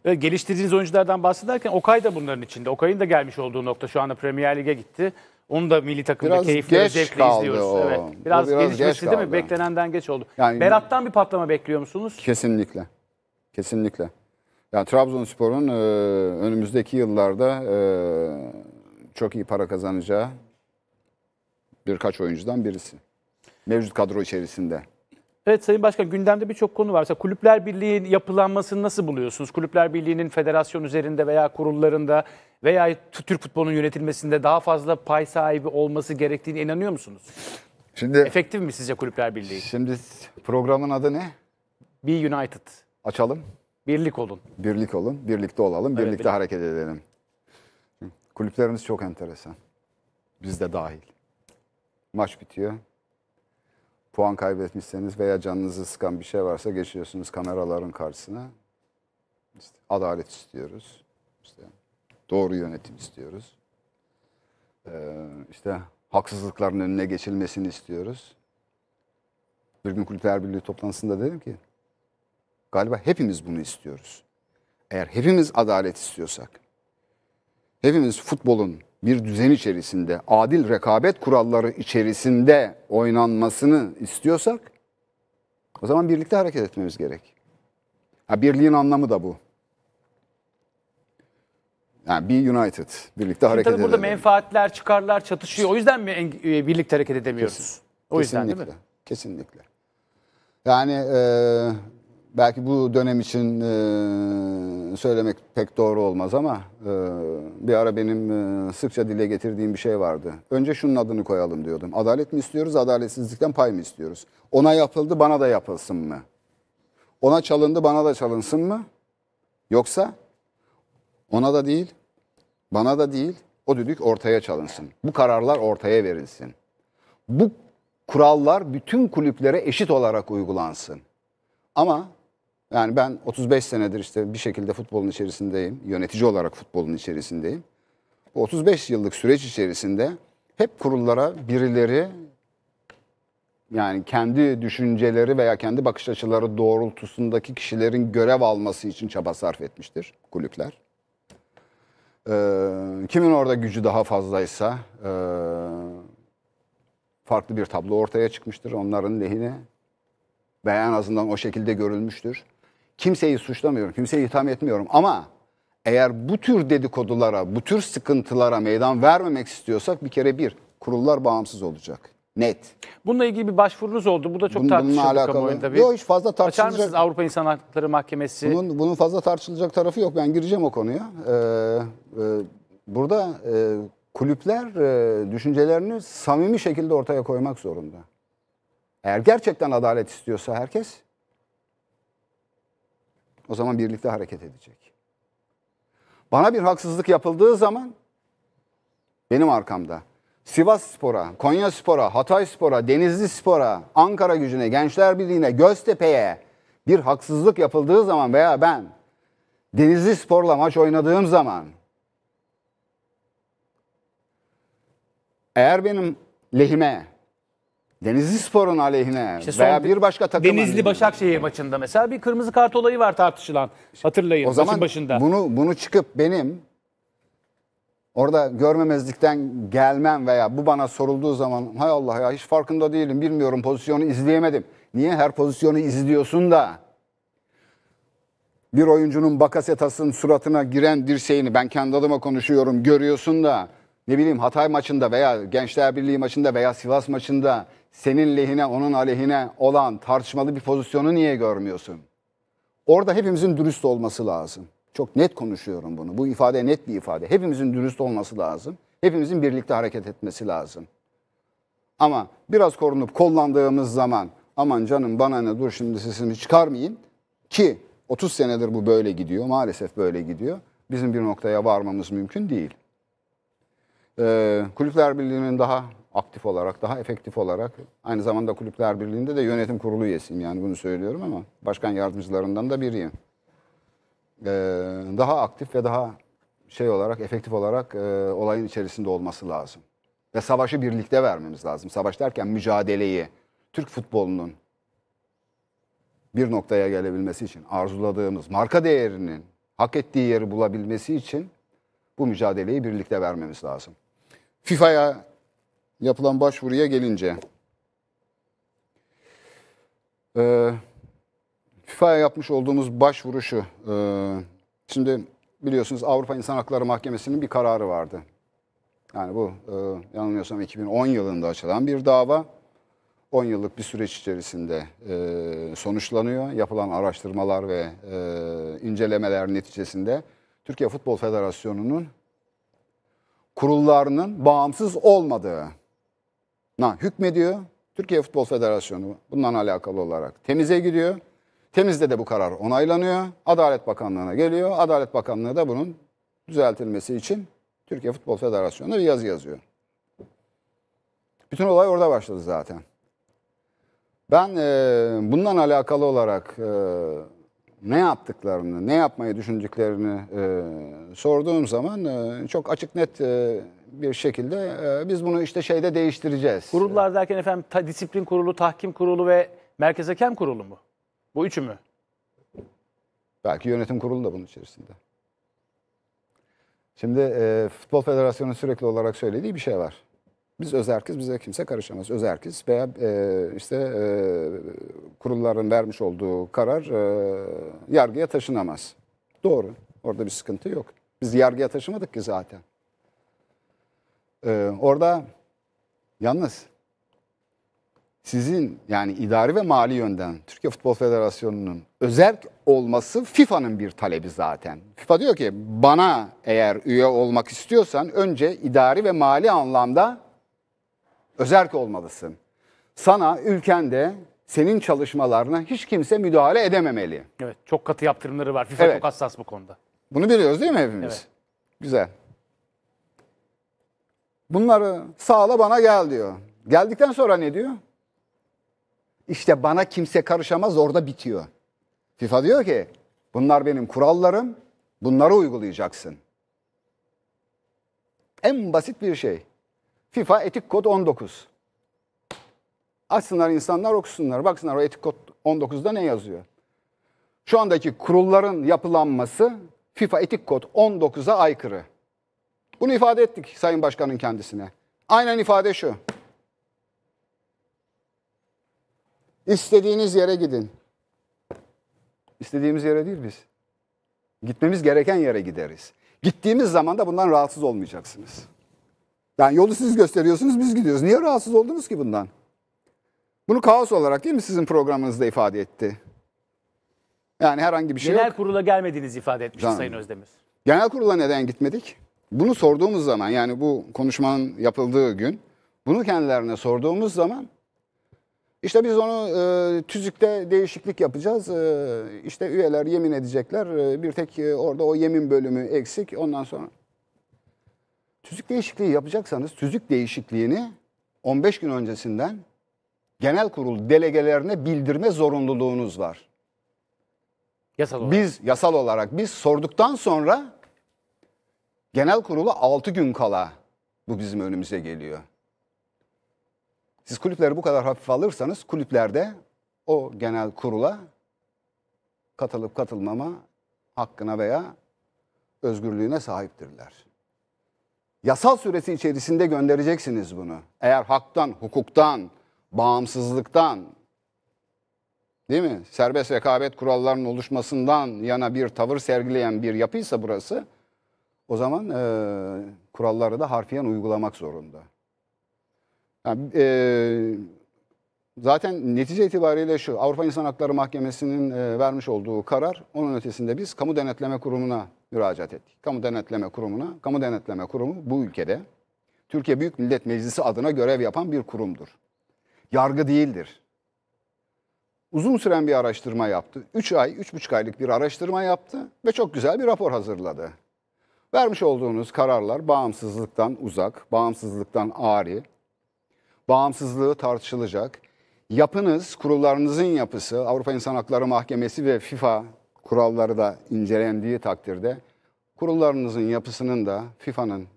Evet, geliştirdiğiniz oyunculardan bahsederken Okay da bunların içinde. Okay'ın da gelmiş olduğu nokta şu anda Premier Lig'e gitti. Onu da milli takımda biraz keyifle geç zevkle kaldı izliyoruz. Evet. Biraz, biraz gelişmesi geç değil mi? Beklenenden geç oldu. Yani, Berat'tan bir patlama bekliyor musunuz? Kesinlikle. Kesinlikle. Yani Trabzonspor'un e, önümüzdeki yıllarda e, çok iyi para kazanacağı birkaç oyuncudan birisi. Mevcut kadro içerisinde. Evet Sayın Başkan gündemde birçok konu var. Mesela Kulüpler Birliği'nin yapılanmasını nasıl buluyorsunuz? Kulüpler Birliği'nin federasyon üzerinde veya kurullarında veya Türk futbolunun yönetilmesinde daha fazla pay sahibi olması gerektiğini inanıyor musunuz? Şimdi Efektif mi sizce Kulüpler Birliği? Şimdi programın adı ne? Be United. Açalım. Birlik olun. Birlik olun. Birlikte olalım. Birlikte evet, hareket edelim. Kulüplerimiz çok enteresan. Biz de dahil. Maç bitiyor puan kaybetmişseniz veya canınızı sıkan bir şey varsa geçiyorsunuz kameraların karşısına. İşte adalet istiyoruz. İşte doğru yönetim istiyoruz. Ee, işte haksızlıkların önüne geçilmesini istiyoruz. Bir gün Kulüpler Birliği toplantısında dedim ki galiba hepimiz bunu istiyoruz. Eğer hepimiz adalet istiyorsak, hepimiz futbolun bir düzen içerisinde, adil rekabet kuralları içerisinde oynanmasını istiyorsak o zaman birlikte hareket etmemiz gerek. Ha, birliğin anlamı da bu. Yani bir united, birlikte hareket Tabii burada edelim. menfaatler, çıkarlar çatışıyor. O yüzden mi e, birlikte hareket edemiyoruz? Kesin, o yüzden kesinlikle, değil mi? Kesinlikle. Yani e, belki bu dönem için e, söylemek pek doğru olmaz ama e, bir ara benim e, sıkça dile getirdiğim bir şey vardı. Önce şunun adını koyalım diyordum. Adalet mi istiyoruz, adaletsizlikten pay mı istiyoruz? Ona yapıldı, bana da yapılsın mı? Ona çalındı, bana da çalınsın mı? Yoksa ona da değil, bana da değil, o düdük ortaya çalınsın. Bu kararlar ortaya verilsin. Bu kurallar bütün kulüplere eşit olarak uygulansın. Ama yani ben 35 senedir işte bir şekilde futbolun içerisindeyim. Yönetici olarak futbolun içerisindeyim. Bu 35 yıllık süreç içerisinde hep kurullara birileri yani kendi düşünceleri veya kendi bakış açıları doğrultusundaki kişilerin görev alması için çaba sarf etmiştir kulüpler. Ee, kimin orada gücü daha fazlaysa e, farklı bir tablo ortaya çıkmıştır onların lehine veya en azından o şekilde görülmüştür kimseyi suçlamıyorum, kimseyi itham etmiyorum ama eğer bu tür dedikodulara, bu tür sıkıntılara meydan vermemek istiyorsak bir kere bir, kurullar bağımsız olacak. Net. Bununla ilgili bir başvurunuz oldu. Bu da çok Bunun, tartışıldı alakalı... kamuoyunda. Tabii. Yok hiç fazla tartışılacak. Açar mısınız Avrupa İnsan Hakları Mahkemesi? Bunun, bunun fazla tartışılacak tarafı yok. Ben gireceğim o konuya. Ee, e, burada e, kulüpler e, düşüncelerini samimi şekilde ortaya koymak zorunda. Eğer gerçekten adalet istiyorsa herkes o zaman birlikte hareket edecek. Bana bir haksızlık yapıldığı zaman benim arkamda Sivas Spor'a, Konya Spor'a, Hatay Spor'a, Denizli Spor'a, Ankara Gücü'ne, Gençler Birliği'ne, Göztepe'ye bir haksızlık yapıldığı zaman veya ben Denizli Spor'la maç oynadığım zaman eğer benim lehime Denizli Spor'un aleyhine İşte veya bir başka takımın. Denizli Başakşehir maçında mesela bir kırmızı kart olayı var tartışılan. Hatırlayın O zaman maçın başında. bunu bunu çıkıp benim orada görmemezlikten gelmem veya bu bana sorulduğu zaman hay Allah ya hiç farkında değilim bilmiyorum pozisyonu izleyemedim. Niye her pozisyonu izliyorsun da bir oyuncunun bakasetasının suratına giren dirseğini ben kendi adıma konuşuyorum görüyorsun da ne bileyim Hatay maçında veya Gençler Birliği maçında veya Sivas maçında senin lehine onun aleyhine olan tartışmalı bir pozisyonu niye görmüyorsun? Orada hepimizin dürüst olması lazım. Çok net konuşuyorum bunu. Bu ifade net bir ifade. Hepimizin dürüst olması lazım. Hepimizin birlikte hareket etmesi lazım. Ama biraz korunup kollandığımız zaman aman canım bana ne dur şimdi sesimi çıkarmayayım ki 30 senedir bu böyle gidiyor maalesef böyle gidiyor. Bizim bir noktaya varmamız mümkün değil. Ee, Kulüpler Birliği'nin daha aktif olarak, daha efektif olarak aynı zamanda Kulüpler Birliği'nde de yönetim kurulu üyesiyim yani bunu söylüyorum ama başkan yardımcılarından da biriyim. Ee, daha aktif ve daha şey olarak, efektif olarak e, olayın içerisinde olması lazım. Ve savaşı birlikte vermemiz lazım. Savaş derken mücadeleyi, Türk futbolunun bir noktaya gelebilmesi için arzuladığımız marka değerinin hak ettiği yeri bulabilmesi için bu mücadeleyi birlikte vermemiz lazım. FIFA'ya yapılan başvuruya gelince e, FIFA'ya yapmış olduğumuz başvuru E, şimdi biliyorsunuz Avrupa İnsan Hakları Mahkemesi'nin bir kararı vardı. Yani bu e, yanılmıyorsam 2010 yılında açılan bir dava. 10 yıllık bir süreç içerisinde e, sonuçlanıyor. Yapılan araştırmalar ve e, incelemeler neticesinde Türkiye Futbol Federasyonu'nun kurullarının bağımsız olmadığı na hükmediyor Türkiye Futbol Federasyonu bundan alakalı olarak temize gidiyor. Temizde de bu karar onaylanıyor. Adalet Bakanlığı'na geliyor. Adalet Bakanlığı da bunun düzeltilmesi için Türkiye Futbol Federasyonu'na bir yazı yazıyor. Bütün olay orada başladı zaten. Ben e, bundan alakalı olarak e, ne yaptıklarını, ne yapmayı düşündüklerini e, sorduğum zaman e, çok açık net e, bir şekilde e, biz bunu işte şeyde değiştireceğiz. Kurullar derken efendim ta, disiplin kurulu, tahkim kurulu ve merkez hakem kurulu mu? Bu üçü mü? Belki yönetim kurulu da bunun içerisinde. Şimdi e, Futbol Federasyonu sürekli olarak söylediği bir şey var. Biz özerkiz, bize kimse karışamaz. Özerkiz veya e, işte e, kurulların vermiş olduğu karar e, yargıya taşınamaz. Doğru, orada bir sıkıntı yok. Biz yargıya taşımadık ki zaten. E, orada yalnız sizin yani idari ve mali yönden Türkiye Futbol Federasyonu'nun özerk olması FIFA'nın bir talebi zaten. FIFA diyor ki bana eğer üye olmak istiyorsan önce idari ve mali anlamda özerk olmalısın. Sana ülkende senin çalışmalarına hiç kimse müdahale edememeli. Evet, çok katı yaptırımları var. FIFA evet. çok hassas bu konuda. Bunu biliyoruz değil mi hepimiz? Evet. Güzel. Bunları sağla bana gel diyor. Geldikten sonra ne diyor? İşte bana kimse karışamaz orada bitiyor. FIFA diyor ki bunlar benim kurallarım bunları uygulayacaksın. En basit bir şey. FIFA etik kod 19. Açsınlar insanlar okusunlar. Baksınlar o etik kod 19'da ne yazıyor. Şu andaki kurulların yapılanması FIFA etik kod 19'a aykırı. Bunu ifade ettik Sayın Başkan'ın kendisine. Aynen ifade şu. İstediğiniz yere gidin. İstediğimiz yere değil biz. Gitmemiz gereken yere gideriz. Gittiğimiz zaman da bundan rahatsız olmayacaksınız. Yani yolu siz gösteriyorsunuz, biz gidiyoruz. Niye rahatsız oldunuz ki bundan? Bunu kaos olarak değil mi sizin programınızda ifade etti? Yani herhangi bir şey Genel yok. kurula gelmediğinizi ifade etmiş Sayın Özdemir. Genel kurula neden gitmedik? Bunu sorduğumuz zaman yani bu konuşmanın yapıldığı gün bunu kendilerine sorduğumuz zaman işte biz onu e, tüzükte değişiklik yapacağız. E, işte üyeler yemin edecekler. E, bir tek e, orada o yemin bölümü eksik. Ondan sonra Tüzük değişikliği yapacaksanız tüzük değişikliğini 15 gün öncesinden genel kurul delegelerine bildirme zorunluluğunuz var. Yasal olarak. Biz yasal olarak biz sorduktan sonra genel kurulu 6 gün kala bu bizim önümüze geliyor. Siz kulüpleri bu kadar hafif alırsanız kulüplerde o genel kurula katılıp katılmama hakkına veya özgürlüğüne sahiptirler yasal süresi içerisinde göndereceksiniz bunu. Eğer haktan, hukuktan, bağımsızlıktan, değil mi? Serbest rekabet kurallarının oluşmasından yana bir tavır sergileyen bir yapıysa burası, o zaman e, kuralları da harfiyen uygulamak zorunda. Yani, e, Zaten netice itibariyle şu, Avrupa İnsan Hakları Mahkemesi'nin e, vermiş olduğu karar, onun ötesinde biz kamu denetleme kurumuna müracaat ettik. Kamu denetleme kurumuna, kamu denetleme kurumu bu ülkede Türkiye Büyük Millet Meclisi adına görev yapan bir kurumdur. Yargı değildir. Uzun süren bir araştırma yaptı. 3 ay, 3,5 aylık bir araştırma yaptı ve çok güzel bir rapor hazırladı. Vermiş olduğunuz kararlar bağımsızlıktan uzak, bağımsızlıktan ari, bağımsızlığı tartışılacak, yapınız, kurullarınızın yapısı, Avrupa İnsan Hakları Mahkemesi ve FIFA kuralları da incelendiği takdirde kurullarınızın yapısının da FIFA'nın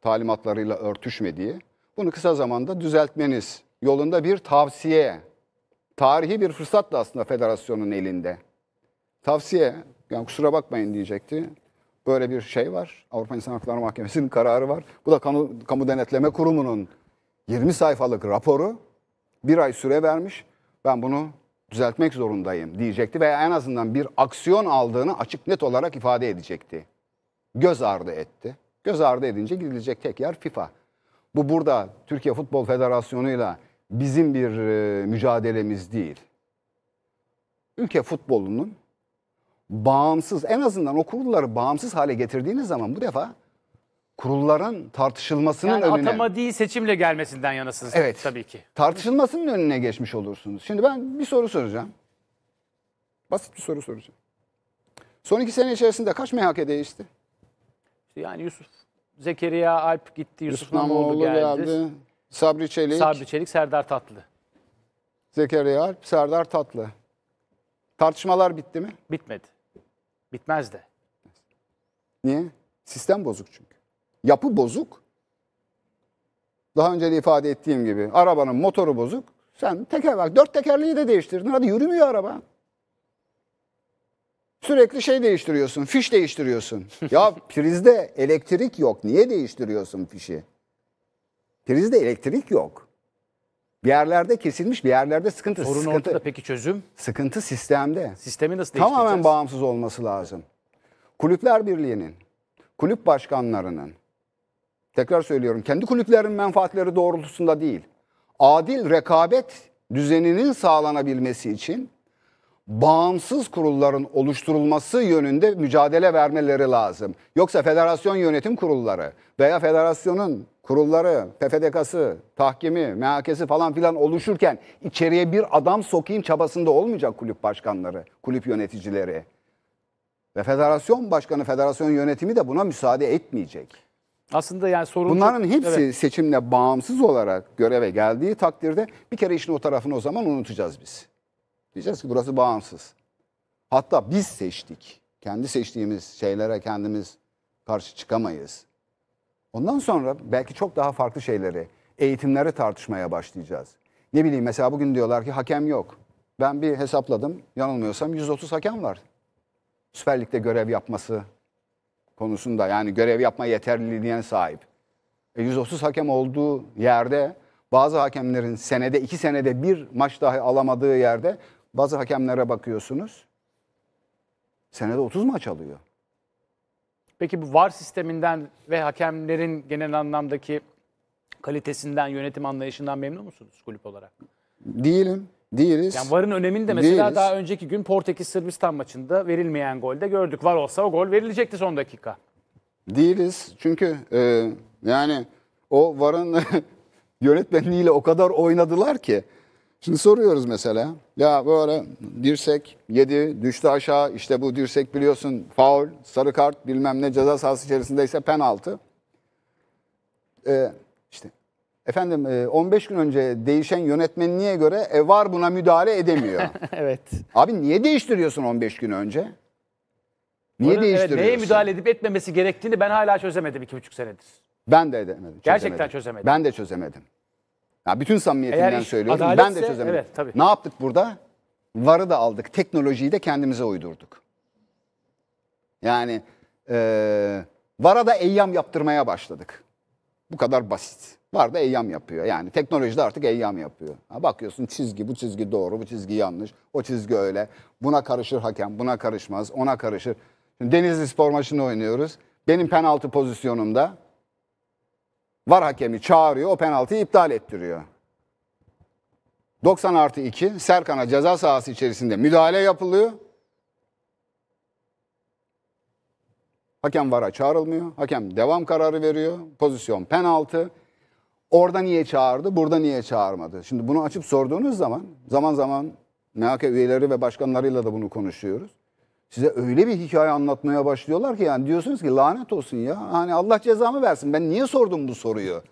talimatlarıyla örtüşmediği, bunu kısa zamanda düzeltmeniz yolunda bir tavsiye. Tarihi bir fırsat da aslında federasyonun elinde. Tavsiye, yani kusura bakmayın diyecekti. Böyle bir şey var. Avrupa İnsan Hakları Mahkemesi'nin kararı var. Bu da kamu, kamu denetleme kurumunun 20 sayfalık raporu bir ay süre vermiş. Ben bunu düzeltmek zorundayım diyecekti veya en azından bir aksiyon aldığını açık net olarak ifade edecekti. Göz ardı etti. Göz ardı edince gidilecek tek yer FIFA. Bu burada Türkiye Futbol Federasyonu'yla bizim bir e, mücadelemiz değil. Ülke futbolunun bağımsız en azından o kurulları bağımsız hale getirdiğiniz zaman bu defa kurulların tartışılmasının yani önüne... atama değil seçimle gelmesinden yanasınız evet, tabii ki. Tartışılmasının önüne geçmiş olursunuz. Şimdi ben bir soru soracağım. Basit bir soru soracağım. Son iki sene içerisinde kaç MHK değişti? Yani Yusuf Zekeriya Alp gitti, Yusuf, Yusuf Namoğlu geldi. geldi. Sabri Çelik. Sabri Çelik, Serdar Tatlı. Zekeriya Alp, Serdar Tatlı. Tartışmalar bitti mi? Bitmedi. Bitmez de. Niye? Sistem bozuk çünkü. Yapı bozuk. Daha önce de ifade ettiğim gibi arabanın motoru bozuk. Sen teker bak dört tekerleği de değiştirdin. Hadi yürümüyor araba. Sürekli şey değiştiriyorsun, fiş değiştiriyorsun. ya prizde elektrik yok. Niye değiştiriyorsun fişi? Prizde elektrik yok. Bir yerlerde kesilmiş, bir yerlerde sıkıntı. Sorun sıkıntı, ortada peki çözüm? Sıkıntı sistemde. Sistemi nasıl Tamamen bağımsız olması lazım. Kulüpler Birliği'nin, kulüp başkanlarının, tekrar söylüyorum kendi kulüplerin menfaatleri doğrultusunda değil. Adil rekabet düzeninin sağlanabilmesi için bağımsız kurulların oluşturulması yönünde mücadele vermeleri lazım. Yoksa federasyon yönetim kurulları veya federasyonun kurulları, PFDK'sı, tahkimi, MHK'si falan filan oluşurken içeriye bir adam sokayım çabasında olmayacak kulüp başkanları, kulüp yöneticileri. Ve federasyon başkanı, federasyon yönetimi de buna müsaade etmeyecek. Aslında yani sorun Bunların çok, hepsi evet. seçimle bağımsız olarak göreve geldiği takdirde bir kere işin o tarafını o zaman unutacağız biz. Diyeceğiz ki burası bağımsız. Hatta biz seçtik. Kendi seçtiğimiz şeylere kendimiz karşı çıkamayız. Ondan sonra belki çok daha farklı şeyleri, eğitimleri tartışmaya başlayacağız. Ne bileyim mesela bugün diyorlar ki hakem yok. Ben bir hesapladım. Yanılmıyorsam 130 hakem var. Süper Lig'de görev yapması konusunda yani görev yapma yeterliliğine sahip. E, 130 hakem olduğu yerde bazı hakemlerin senede iki senede bir maç dahi alamadığı yerde bazı hakemlere bakıyorsunuz. Senede 30 maç alıyor. Peki bu VAR sisteminden ve hakemlerin genel anlamdaki kalitesinden, yönetim anlayışından memnun musunuz kulüp olarak? Değilim değiliz. Yani VAR'ın önemini de mesela değiliz. daha önceki gün Portekiz-Sırbistan maçında verilmeyen golde gördük. VAR olsa o gol verilecekti son dakika. Değiliz çünkü e, yani o VAR'ın yönetmenliğiyle o kadar oynadılar ki. Şimdi soruyoruz mesela ya böyle dirsek yedi düştü aşağı işte bu dirsek biliyorsun faul sarı kart bilmem ne ceza sahası içerisindeyse penaltı. Ee, işte Efendim 15 e, gün önce değişen yönetmenliğe göre e, var buna müdahale edemiyor. evet. Abi niye değiştiriyorsun 15 gün önce? Niye Bunun, değiştiriyorsun? Evet, neye müdahale edip etmemesi gerektiğini ben hala çözemedim 2,5 senedir. Ben de edemedim. Çözemedim. Gerçekten çözemedim. Ben de çözemedim. Ya bütün samimiyetimden Eğer söylüyorum. Adaletse, ben de çözemedim. Evet, tabii. Ne yaptık burada? Varı da aldık. Teknolojiyi de kendimize uydurduk. Yani e, vara da eyyam yaptırmaya başladık. Bu kadar basit. Var da eyyam yapıyor. Yani teknolojide artık eyyam yapıyor. Ha, bakıyorsun çizgi, bu çizgi doğru, bu çizgi yanlış, o çizgi öyle. Buna karışır hakem, buna karışmaz, ona karışır. Şimdi Denizli spor maçını oynuyoruz. Benim penaltı pozisyonumda var hakemi çağırıyor, o penaltıyı iptal ettiriyor. 90 artı 2 Serkan'a ceza sahası içerisinde müdahale yapılıyor. Hakem vara çağrılmıyor. Hakem devam kararı veriyor. Pozisyon penaltı. Orada niye çağırdı, burada niye çağırmadı? Şimdi bunu açıp sorduğunuz zaman, zaman zaman MHK üyeleri ve başkanlarıyla da bunu konuşuyoruz. Size öyle bir hikaye anlatmaya başlıyorlar ki yani diyorsunuz ki lanet olsun ya. Hani Allah cezamı versin ben niye sordum bu soruyu?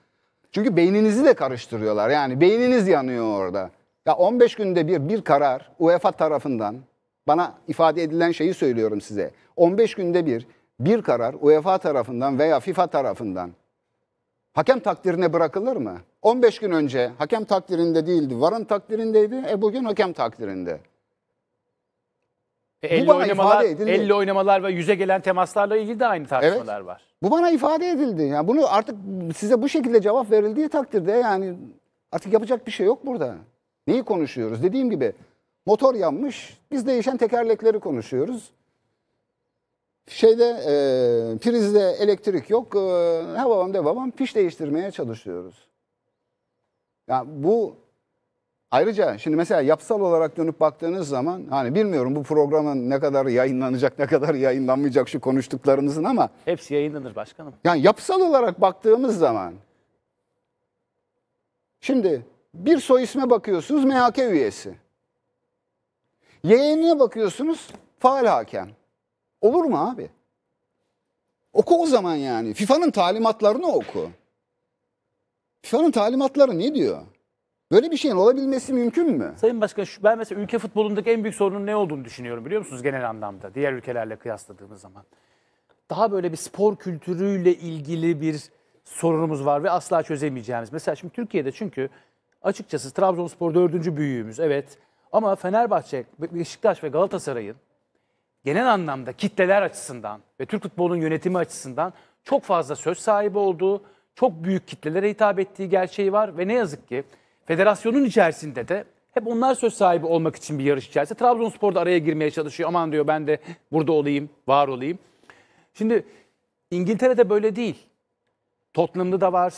Çünkü beyninizi de karıştırıyorlar yani beyniniz yanıyor orada. Ya 15 günde bir bir karar UEFA tarafından bana ifade edilen şeyi söylüyorum size. 15 günde bir bir karar UEFA tarafından veya FIFA tarafından hakem takdirine bırakılır mı? 15 gün önce hakem takdirinde değildi, varın takdirindeydi. E bugün hakem takdirinde. E, elli Bu bana oynamalar, ifade edildi. elle oynamalar ve yüze gelen temaslarla ilgili de aynı tartışmalar var. Bu bana ifade edildi. Yani bunu artık size bu şekilde cevap verildiği takdirde yani artık yapacak bir şey yok burada. Neyi konuşuyoruz? Dediğim gibi motor yanmış. Biz değişen tekerlekleri konuşuyoruz. Şeyde e, prizde elektrik yok. E, ne babam de babam piş değiştirmeye çalışıyoruz. Yani bu ayrıca şimdi mesela yapsal olarak dönüp baktığınız zaman hani bilmiyorum bu programın ne kadar yayınlanacak ne kadar yayınlanmayacak şu konuştuklarımızın ama Hepsi yayınlanır başkanım. yani yapsal olarak baktığımız zaman şimdi bir soy isme bakıyorsunuz MHK üyesi. Yeğenine bakıyorsunuz faal hakem. Olur mu abi? Oku o zaman yani. FIFA'nın talimatlarını oku. FIFA'nın talimatları ne diyor? Böyle bir şeyin olabilmesi mümkün mü? Sayın Başkan ben mesela ülke futbolundaki en büyük sorunun ne olduğunu düşünüyorum biliyor musunuz genel anlamda diğer ülkelerle kıyasladığımız zaman. Daha böyle bir spor kültürüyle ilgili bir sorunumuz var ve asla çözemeyeceğimiz. Mesela şimdi Türkiye'de çünkü açıkçası Trabzonspor dördüncü büyüğümüz evet ama Fenerbahçe, Beşiktaş ve Galatasaray'ın genel anlamda kitleler açısından ve Türk futbolunun yönetimi açısından çok fazla söz sahibi olduğu, çok büyük kitlelere hitap ettiği gerçeği var ve ne yazık ki federasyonun içerisinde de hep onlar söz sahibi olmak için bir yarış içerisinde. Trabzonspor da araya girmeye çalışıyor. Aman diyor ben de burada olayım, var olayım. Şimdi İngiltere'de böyle değil. Tottenham'da da var.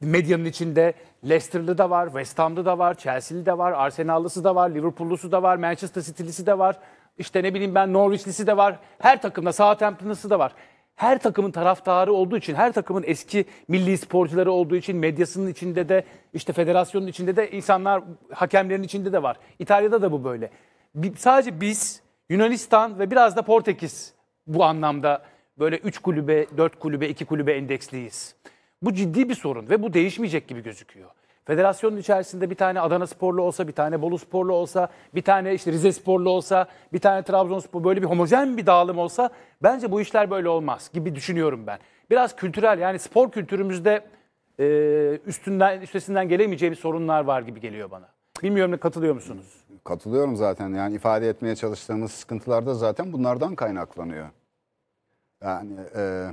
Medyanın içinde Leicester'lı da var, West Ham'lı da var, Chelsea'li de var, Arsenal'lısı da var, Liverpool'lusu da var, Manchester City'lisi de var. İşte ne bileyim ben Norwich'lisi de var. Her takımda Southampton'lısı da var. Her takımın taraftarı olduğu için, her takımın eski milli sporcuları olduğu için medyasının içinde de, işte federasyonun içinde de insanlar, hakemlerin içinde de var. İtalya'da da bu böyle. sadece biz, Yunanistan ve biraz da Portekiz bu anlamda böyle 3 kulübe, 4 kulübe, 2 kulübe endeksliyiz. Bu ciddi bir sorun ve bu değişmeyecek gibi gözüküyor. Federasyonun içerisinde bir tane Adana sporlu olsa, bir tane Bolu sporlu olsa, bir tane işte Rize sporlu olsa, bir tane Trabzon Trabzonspor böyle bir homojen bir dağılım olsa bence bu işler böyle olmaz gibi düşünüyorum ben. Biraz kültürel yani spor kültürümüzde e, üstünden üstesinden gelemeyeceğimiz sorunlar var gibi geliyor bana. Bilmiyorum katılıyor musunuz? Katılıyorum zaten yani ifade etmeye çalıştığımız sıkıntılarda zaten bunlardan kaynaklanıyor. Yani e,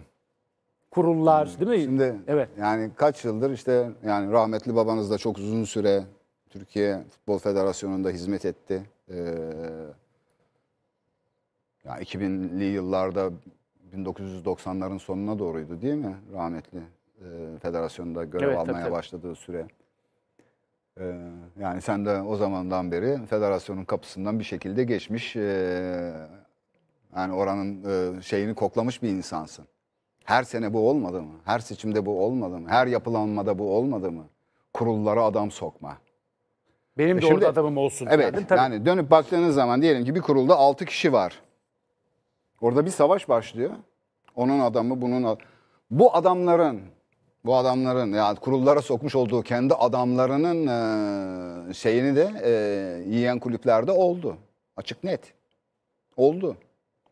kurullar değil mi? Şimdi evet. yani kaç yıldır işte yani rahmetli babanız da çok uzun süre Türkiye Futbol Federasyonu'nda hizmet etti. Ee, yani 2000'li yıllarda 1990'ların sonuna doğruydu değil mi rahmetli e, federasyonda görev evet, almaya tabii, başladığı süre. Ee, yani sen de o zamandan beri federasyonun kapısından bir şekilde geçmiş e, yani oranın e, şeyini koklamış bir insansın. Her sene bu olmadı mı? Her seçimde bu olmadı mı? Her yapılanmada bu olmadı mı? Kurullara adam sokma. Benim de e şimdi, orada adamım olsun. Evet dedin, yani dönüp baktığınız zaman diyelim ki bir kurulda 6 kişi var. Orada bir savaş başlıyor. Onun adamı bunun bu adamların bu adamların yani kurullara sokmuş olduğu kendi adamlarının e, şeyini de e, yiyen kulüplerde oldu. Açık net. Oldu.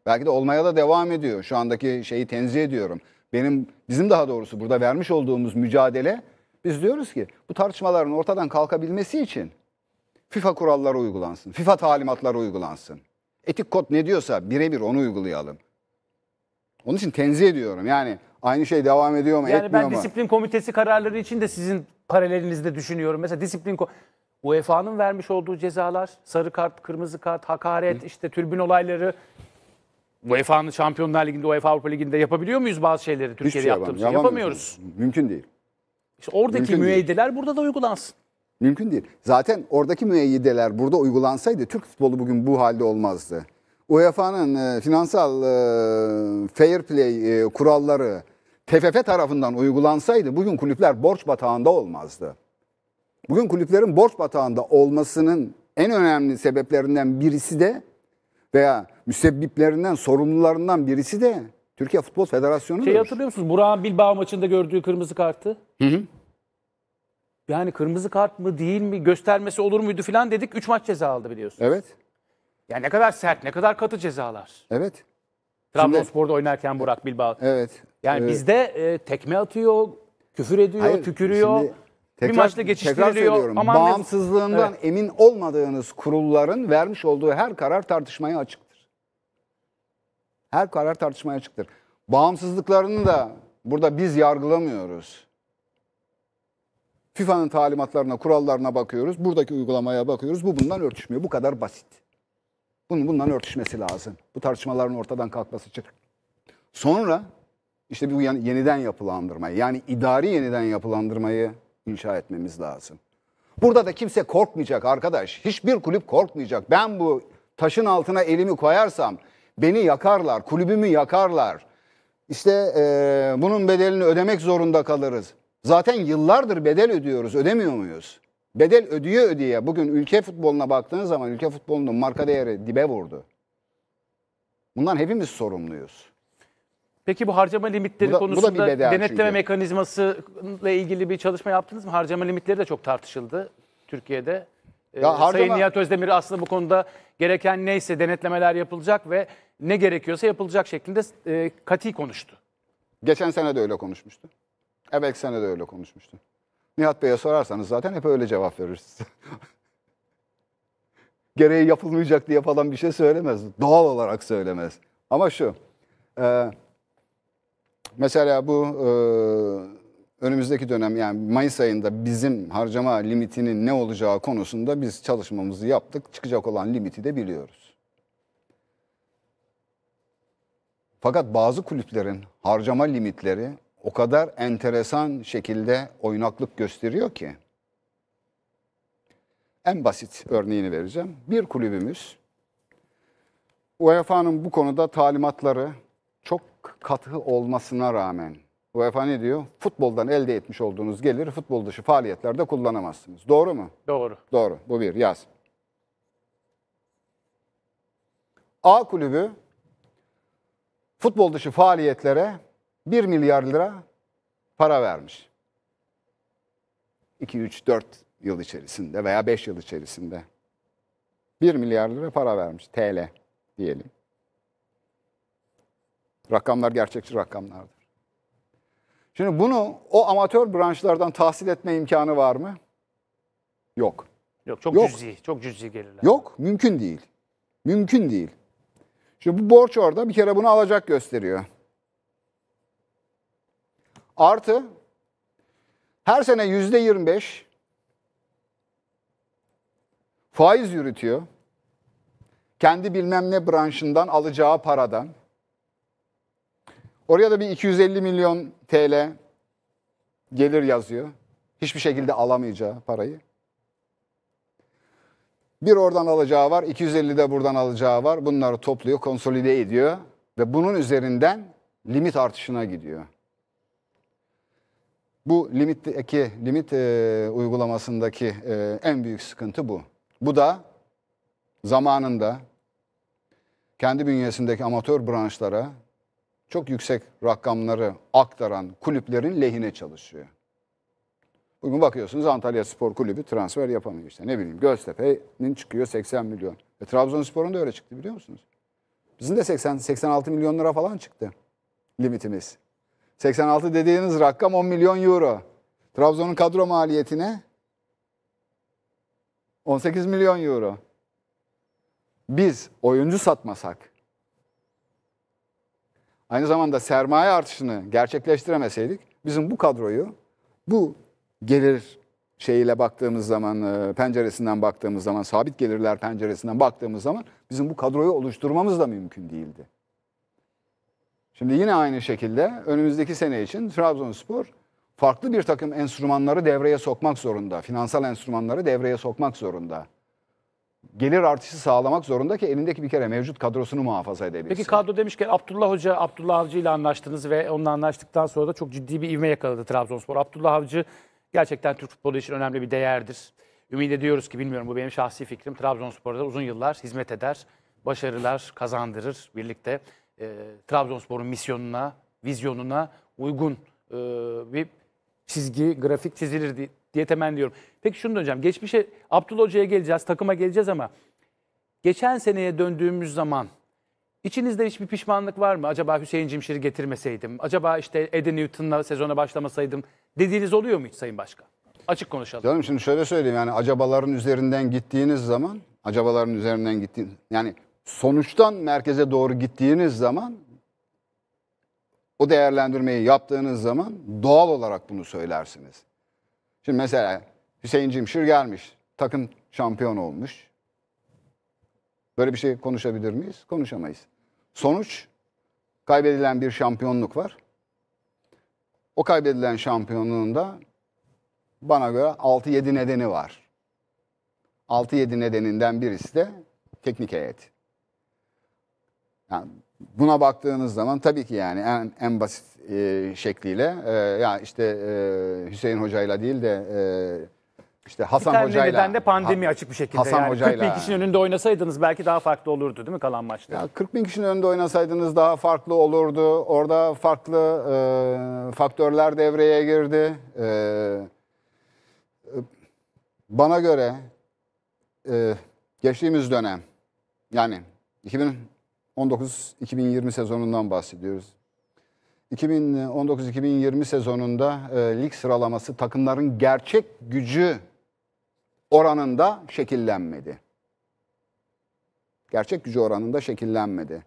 Belki de olmaya da devam ediyor. Şu andaki şeyi tenzih ediyorum. Benim bizim daha doğrusu burada vermiş olduğumuz mücadele biz diyoruz ki bu tartışmaların ortadan kalkabilmesi için FIFA kuralları uygulansın. FIFA talimatları uygulansın. Etik kod ne diyorsa birebir onu uygulayalım. Onun için tenzih ediyorum. Yani aynı şey devam ediyor mu, yani etmiyor mu? Yani ben disiplin komitesi kararları için de sizin paralelinizde düşünüyorum. Mesela disiplin UEFA'nın vermiş olduğu cezalar, sarı kart, kırmızı kart, hakaret, Hı. işte türbün olayları UEFA'nın Şampiyonlar Ligi'nde, UEFA Avrupa Ligi'nde yapabiliyor muyuz bazı şeyleri Türkiye'de şey yaptığımız? Yalan, Yapamıyoruz. Mümkün değil. İşte oradaki mümkün müeyyideler değil. burada da uygulansın. Mümkün değil. Zaten oradaki müeyyideler burada uygulansaydı Türk futbolu bugün bu halde olmazdı. UEFA'nın e, finansal e, fair play e, kuralları TFF tarafından uygulansaydı bugün kulüpler borç batağında olmazdı. Bugün kulüplerin borç batağında olmasının en önemli sebeplerinden birisi de veya müsebbiplerinden, sorumlularından birisi de Türkiye Futbol Federasyonu. Şey hatırlıyor musunuz? Burak'ın Bilbao maçında gördüğü kırmızı kartı. Hı hı. Yani kırmızı kart mı değil mi göstermesi olur muydu filan dedik. 3 maç ceza aldı biliyorsunuz. Evet. Yani ne kadar sert, ne kadar katı cezalar. Evet. Trabzonspor'da oynarken Burak Bilbao. Evet. Yani evet. bizde e, tekme atıyor, küfür ediyor, Hayır, tükürüyor. Tekrar, bir maçta geçiştiriliyor. Aman Bağımsızlığından evet. emin olmadığınız kurulların vermiş olduğu her karar tartışmaya açık. Her karar tartışmaya açıktır. Bağımsızlıklarını da burada biz yargılamıyoruz. FIFA'nın talimatlarına, kurallarına bakıyoruz. Buradaki uygulamaya bakıyoruz. Bu bundan örtüşmüyor. Bu kadar basit. Bunun bundan örtüşmesi lazım. Bu tartışmaların ortadan kalkması için. Sonra işte bu yeniden yapılandırmayı yani idari yeniden yapılandırmayı inşa etmemiz lazım. Burada da kimse korkmayacak arkadaş. Hiçbir kulüp korkmayacak. Ben bu taşın altına elimi koyarsam Beni yakarlar, kulübümü yakarlar. İşte e, bunun bedelini ödemek zorunda kalırız. Zaten yıllardır bedel ödüyoruz, ödemiyor muyuz? Bedel ödüyor, ödeye bugün ülke futboluna baktığınız zaman ülke futbolunun marka değeri dibe vurdu. Bundan hepimiz sorumluyuz. Peki bu harcama limitleri bu da, konusunda bu da denetleme çünkü. mekanizması ile ilgili bir çalışma yaptınız mı? Harcama limitleri de çok tartışıldı Türkiye'de. Ya ee, harcama... Sayın Nihat Özdemir aslında bu konuda gereken neyse denetlemeler yapılacak ve ne gerekiyorsa yapılacak şeklinde e, kati konuştu. Geçen sene de öyle konuşmuştu. Evet sene de öyle konuşmuştu. Nihat Bey'e sorarsanız zaten hep öyle cevap veririz. Gereği yapılmayacak diye falan bir şey söylemez. Doğal olarak söylemez. Ama şu, e, mesela bu e, önümüzdeki dönem yani Mayıs ayında bizim harcama limitinin ne olacağı konusunda biz çalışmamızı yaptık. Çıkacak olan limiti de biliyoruz. Fakat bazı kulüplerin harcama limitleri o kadar enteresan şekilde oynaklık gösteriyor ki. En basit örneğini vereceğim. Bir kulübümüz UEFA'nın bu konuda talimatları çok katı olmasına rağmen UEFA ne diyor? Futboldan elde etmiş olduğunuz gelir futbol dışı faaliyetlerde kullanamazsınız. Doğru mu? Doğru. Doğru. Bu bir. Yaz. A kulübü futbol dışı faaliyetlere 1 milyar lira para vermiş. 2, 3, 4 yıl içerisinde veya 5 yıl içerisinde 1 milyar lira para vermiş TL diyelim. Rakamlar gerçekçi rakamlardır. Şimdi bunu o amatör branşlardan tahsil etme imkanı var mı? Yok. Yok çok Yok. cüzi, çok cüzi gelirler. Yok, mümkün değil. Mümkün değil. Şimdi bu borç orada bir kere bunu alacak gösteriyor. Artı her sene yüzde yirmi beş faiz yürütüyor. Kendi bilmem ne branşından alacağı paradan. Oraya da bir 250 milyon TL gelir yazıyor. Hiçbir şekilde alamayacağı parayı. Bir oradan alacağı var, 250 de buradan alacağı var. Bunları topluyor, konsolide ediyor ve bunun üzerinden limit artışına gidiyor. Bu limitteki limit e, uygulamasındaki e, en büyük sıkıntı bu. Bu da zamanında kendi bünyesindeki amatör branşlara çok yüksek rakamları aktaran kulüplerin lehine çalışıyor. Bugün bakıyorsunuz Antalya Spor Kulübü transfer yapamıyor işte. Ne bileyim Göztepe'nin çıkıyor 80 milyon. E, Trabzonspor'un da öyle çıktı biliyor musunuz? Bizim de 80 86 milyon lira falan çıktı limitimiz. 86 dediğiniz rakam 10 milyon euro. Trabzon'un kadro maliyetine 18 milyon euro. Biz oyuncu satmasak aynı zamanda sermaye artışını gerçekleştiremeseydik bizim bu kadroyu bu gelir şeyiyle baktığımız zaman, e, penceresinden baktığımız zaman, sabit gelirler penceresinden baktığımız zaman bizim bu kadroyu oluşturmamız da mümkün değildi. Şimdi yine aynı şekilde önümüzdeki sene için Trabzonspor farklı bir takım enstrümanları devreye sokmak zorunda. Finansal enstrümanları devreye sokmak zorunda gelir artışı sağlamak zorunda ki elindeki bir kere mevcut kadrosunu muhafaza edebilsin. Peki kadro demişken Abdullah Hoca, Abdullah Avcı ile anlaştınız ve onunla anlaştıktan sonra da çok ciddi bir ivme yakaladı Trabzonspor. Abdullah Avcı gerçekten Türk futbolu için önemli bir değerdir. Ümit ediyoruz ki bilmiyorum bu benim şahsi fikrim Trabzonspor'da uzun yıllar hizmet eder, başarılar kazandırır birlikte. E, Trabzonspor'un misyonuna, vizyonuna uygun e, bir çizgi, grafik çizilir diye temenni ediyorum. Peki şunu döneceğim. Geçmişe Abdullah Hoca'ya geleceğiz, takıma geleceğiz ama geçen seneye döndüğümüz zaman içinizde hiçbir pişmanlık var mı? Acaba Hüseyin Cimşir'i getirmeseydim, acaba işte Eddie Newton'la sezona başlamasaydım dediğiniz oluyor mu hiç Sayın Başkan? Açık konuşalım. Canım şimdi şöyle söyleyeyim yani acabaların üzerinden gittiğiniz zaman, acabaların üzerinden gittiğiniz, yani sonuçtan merkeze doğru gittiğiniz zaman o değerlendirmeyi yaptığınız zaman doğal olarak bunu söylersiniz. Şimdi mesela Hüseyin Cimşir gelmiş. Takım şampiyon olmuş. Böyle bir şey konuşabilir miyiz? Konuşamayız. Sonuç kaybedilen bir şampiyonluk var. O kaybedilen şampiyonluğun da bana göre 6-7 nedeni var. 6-7 nedeninden birisi de teknik heyet. Yani buna baktığınız zaman tabii ki yani en, en basit e, şekliyle e, ya işte e, Hüseyin Hoca'yla değil de e, işte Hasan Hoca'yla. Bir tane Hoca'yla, de pandemi ha, açık bir şekilde. Hasan yani. Hoca'yla. 40 bin kişinin önünde oynasaydınız belki daha farklı olurdu değil mi kalan maçta? Ya 40 bin kişinin önünde oynasaydınız daha farklı olurdu. Orada farklı e, faktörler devreye girdi. E, e bana göre e, geçtiğimiz dönem yani 2000 19-2020 sezonundan bahsediyoruz. 2019-2020 sezonunda e, lig sıralaması takımların gerçek gücü oranında şekillenmedi. Gerçek gücü oranında şekillenmedi.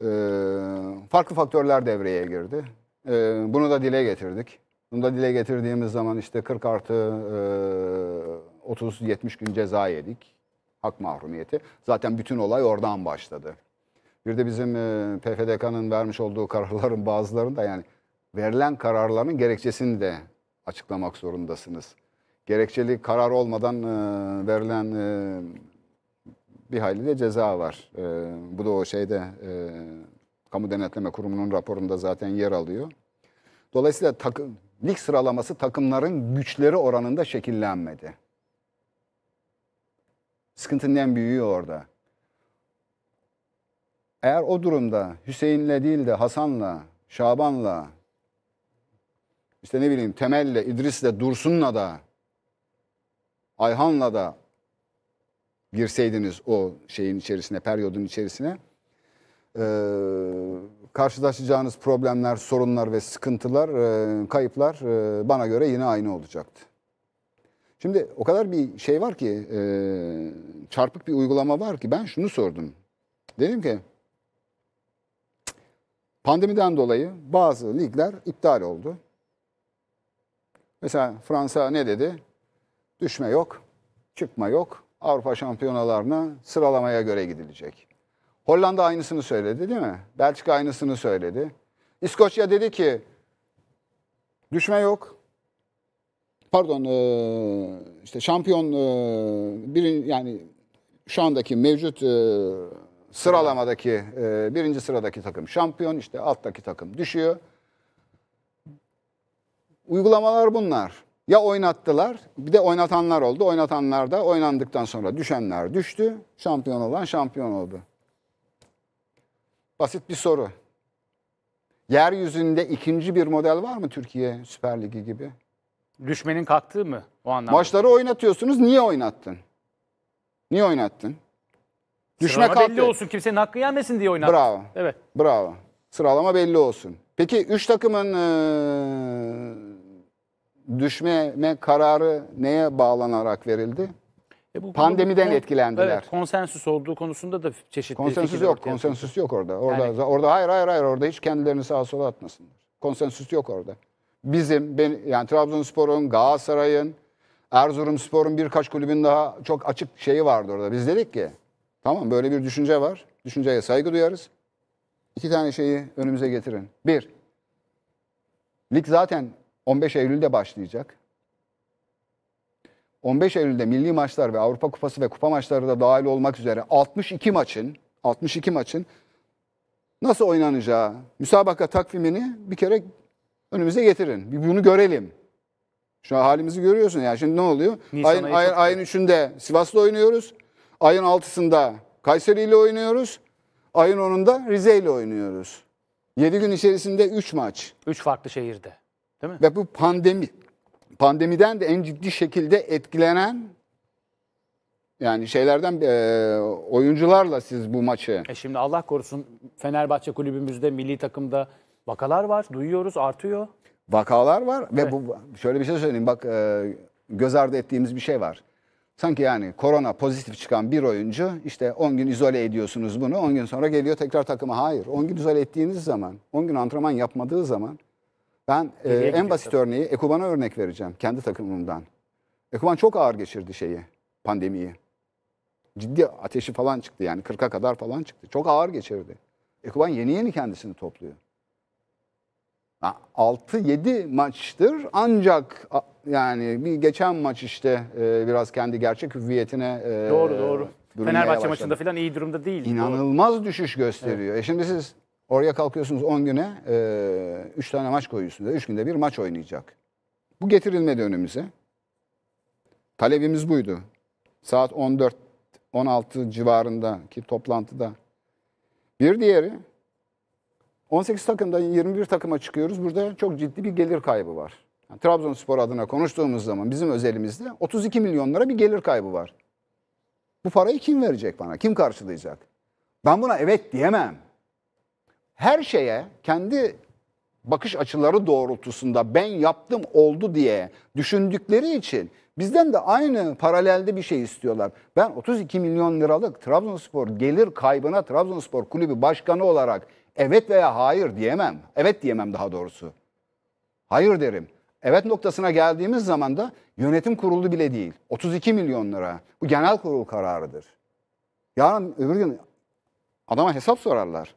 E, farklı faktörler devreye girdi. E, bunu da dile getirdik. Bunu da dile getirdiğimiz zaman işte 40 artı e, 30-70 gün ceza yedik. Hak mahrumiyeti. Zaten bütün olay oradan başladı. Bir de bizim PFDK'nın e, vermiş olduğu kararların bazılarında yani verilen kararların gerekçesini de açıklamak zorundasınız. Gerekçeli karar olmadan e, verilen e, bir hayli de ceza var. bu da o şeyde Kamu Denetleme Kurumu'nun raporunda zaten yer alıyor. Dolayısıyla takım, lig sıralaması takımların güçleri oranında şekillenmedi. Sıkıntının en büyüğü orada. Eğer o durumda Hüseyin'le değil de Hasan'la, Şaban'la, işte ne bileyim Temel'le, İdris'le, Dursun'la da, Ayhan'la da girseydiniz o şeyin içerisine, periyodun içerisine, e, karşılaşacağınız problemler, sorunlar ve sıkıntılar, e, kayıplar e, bana göre yine aynı olacaktı. Şimdi o kadar bir şey var ki, e, çarpık bir uygulama var ki ben şunu sordum. Dedim ki Pandemiden dolayı bazı ligler iptal oldu. Mesela Fransa ne dedi? Düşme yok, çıkma yok. Avrupa şampiyonalarına sıralamaya göre gidilecek. Hollanda aynısını söyledi değil mi? Belçika aynısını söyledi. İskoçya dedi ki düşme yok. Pardon e, işte şampiyon e, birin yani şu andaki mevcut e, Sıralamadaki e, birinci sıradaki takım şampiyon işte alttaki takım düşüyor. Uygulamalar bunlar. Ya oynattılar bir de oynatanlar oldu. Oynatanlar da oynandıktan sonra düşenler düştü. Şampiyon olan şampiyon oldu. Basit bir soru. Yeryüzünde ikinci bir model var mı Türkiye Süper Ligi gibi? Düşmenin kalktığı mı o anlamda? Maçları oynatıyorsunuz. Niye oynattın? Niye oynattın? Düşme Sıralama belli olsun kimsenin hakkı yenmesin diye oynattı. Bravo. Evet. Bravo. Sıralama belli olsun. Peki 3 takımın eee, düşmeme kararı neye bağlanarak verildi? E bu- Pandemiden bu- etkilendiler. Evet, konsensüs olduğu konusunda da çeşitli Konsensüs yok, konsensüs yok orada. Orada Yani- orada hayır hayır hayır orada hiç kendilerini sağa sola atmasınlar. Konsensüs yok orada. Bizim ben yani Trabzonspor'un, Galatasaray'ın, Erzurumspor'un birkaç kulübün daha çok açık şeyi vardı orada. Biz dedik ki Tamam böyle bir düşünce var. Düşünceye saygı duyarız. İki tane şeyi önümüze getirin. Bir, lig zaten 15 Eylül'de başlayacak. 15 Eylül'de milli maçlar ve Avrupa Kupası ve kupa maçları da dahil olmak üzere 62 maçın 62 maçın nasıl oynanacağı, müsabaka takvimini bir kere önümüze getirin. Bir bunu görelim. Şu an halimizi görüyorsun ya. Yani şimdi ne oluyor? ayın, ayın, ayın üçünde Sivas'ta oynuyoruz. Ayın 6'sında Kayseri ile oynuyoruz. Ayın 10'unda Rize ile oynuyoruz. 7 gün içerisinde 3 maç. 3 farklı şehirde. Değil mi? Ve bu pandemi. Pandemiden de en ciddi şekilde etkilenen yani şeylerden e, oyuncularla siz bu maçı. E şimdi Allah korusun Fenerbahçe kulübümüzde milli takımda vakalar var. Duyuyoruz artıyor. Vakalar var evet. ve bu şöyle bir şey söyleyeyim. Bak e, göz ardı ettiğimiz bir şey var. Sanki yani korona pozitif çıkan bir oyuncu işte 10 gün izole ediyorsunuz bunu 10 gün sonra geliyor tekrar takıma. Hayır 10 gün izole ettiğiniz zaman 10 gün antrenman yapmadığı zaman ben e, en basit tabii. örneği Ekuban'a örnek vereceğim kendi takımımdan. Ekuban çok ağır geçirdi şeyi pandemiyi. Ciddi ateşi falan çıktı yani 40'a kadar falan çıktı. Çok ağır geçirdi. Ekuban yeni yeni kendisini topluyor. 6-7 maçtır ancak yani bir geçen maç işte e, biraz kendi gerçek hüviyetine e, doğru doğru. Fenerbahçe başladı. maçında falan iyi durumda değil. İnanılmaz doğru. düşüş gösteriyor. Evet. E şimdi siz oraya kalkıyorsunuz 10 güne 3 e, tane maç koyuyorsunuz. 3 günde bir maç oynayacak. Bu getirilmedi önümüze. Talebimiz buydu. Saat 14 16 civarındaki toplantıda. Bir diğeri 18 takımdan 21 takıma çıkıyoruz. Burada çok ciddi bir gelir kaybı var. Yani Trabzonspor adına konuştuğumuz zaman bizim özelimizde 32 milyonlara bir gelir kaybı var. Bu parayı kim verecek bana? Kim karşılayacak? Ben buna evet diyemem. Her şeye kendi bakış açıları doğrultusunda ben yaptım oldu diye düşündükleri için bizden de aynı paralelde bir şey istiyorlar. Ben 32 milyon liralık Trabzonspor gelir kaybına Trabzonspor kulübü başkanı olarak evet veya hayır diyemem. Evet diyemem daha doğrusu. Hayır derim. Evet noktasına geldiğimiz zaman da yönetim kurulu bile değil. 32 milyon lira. Bu genel kurul kararıdır. Yarın öbür gün adama hesap sorarlar.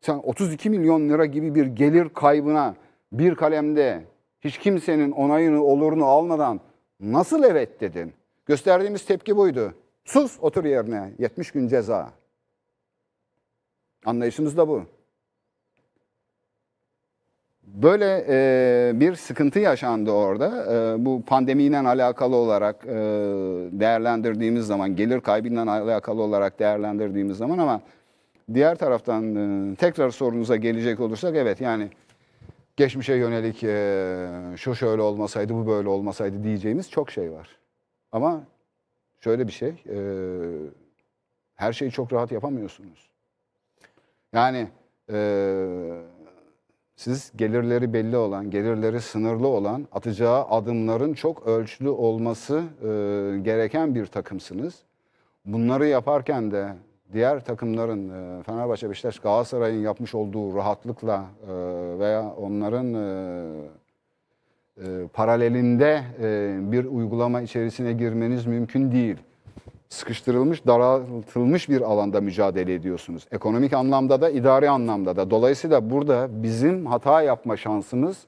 Sen 32 milyon lira gibi bir gelir kaybına bir kalemde hiç kimsenin onayını olurunu almadan nasıl evet dedin? Gösterdiğimiz tepki buydu. Sus otur yerine 70 gün ceza. Anlayışımız da bu. Böyle e, bir sıkıntı yaşandı orada. E, bu pandemiyle alakalı olarak e, değerlendirdiğimiz zaman, gelir kaybından alakalı olarak değerlendirdiğimiz zaman ama diğer taraftan e, tekrar sorunuza gelecek olursak evet yani geçmişe yönelik e, şu şöyle olmasaydı, bu böyle olmasaydı diyeceğimiz çok şey var. Ama şöyle bir şey, e, her şeyi çok rahat yapamıyorsunuz. Yani e, siz gelirleri belli olan, gelirleri sınırlı olan, atacağı adımların çok ölçülü olması e, gereken bir takımsınız. Bunları yaparken de diğer takımların e, Fenerbahçe, Beşiktaş, Galatasaray'ın yapmış olduğu rahatlıkla e, veya onların e, e, paralelinde e, bir uygulama içerisine girmeniz mümkün değil sıkıştırılmış, daraltılmış bir alanda mücadele ediyorsunuz. Ekonomik anlamda da, idari anlamda da. Dolayısıyla burada bizim hata yapma şansımız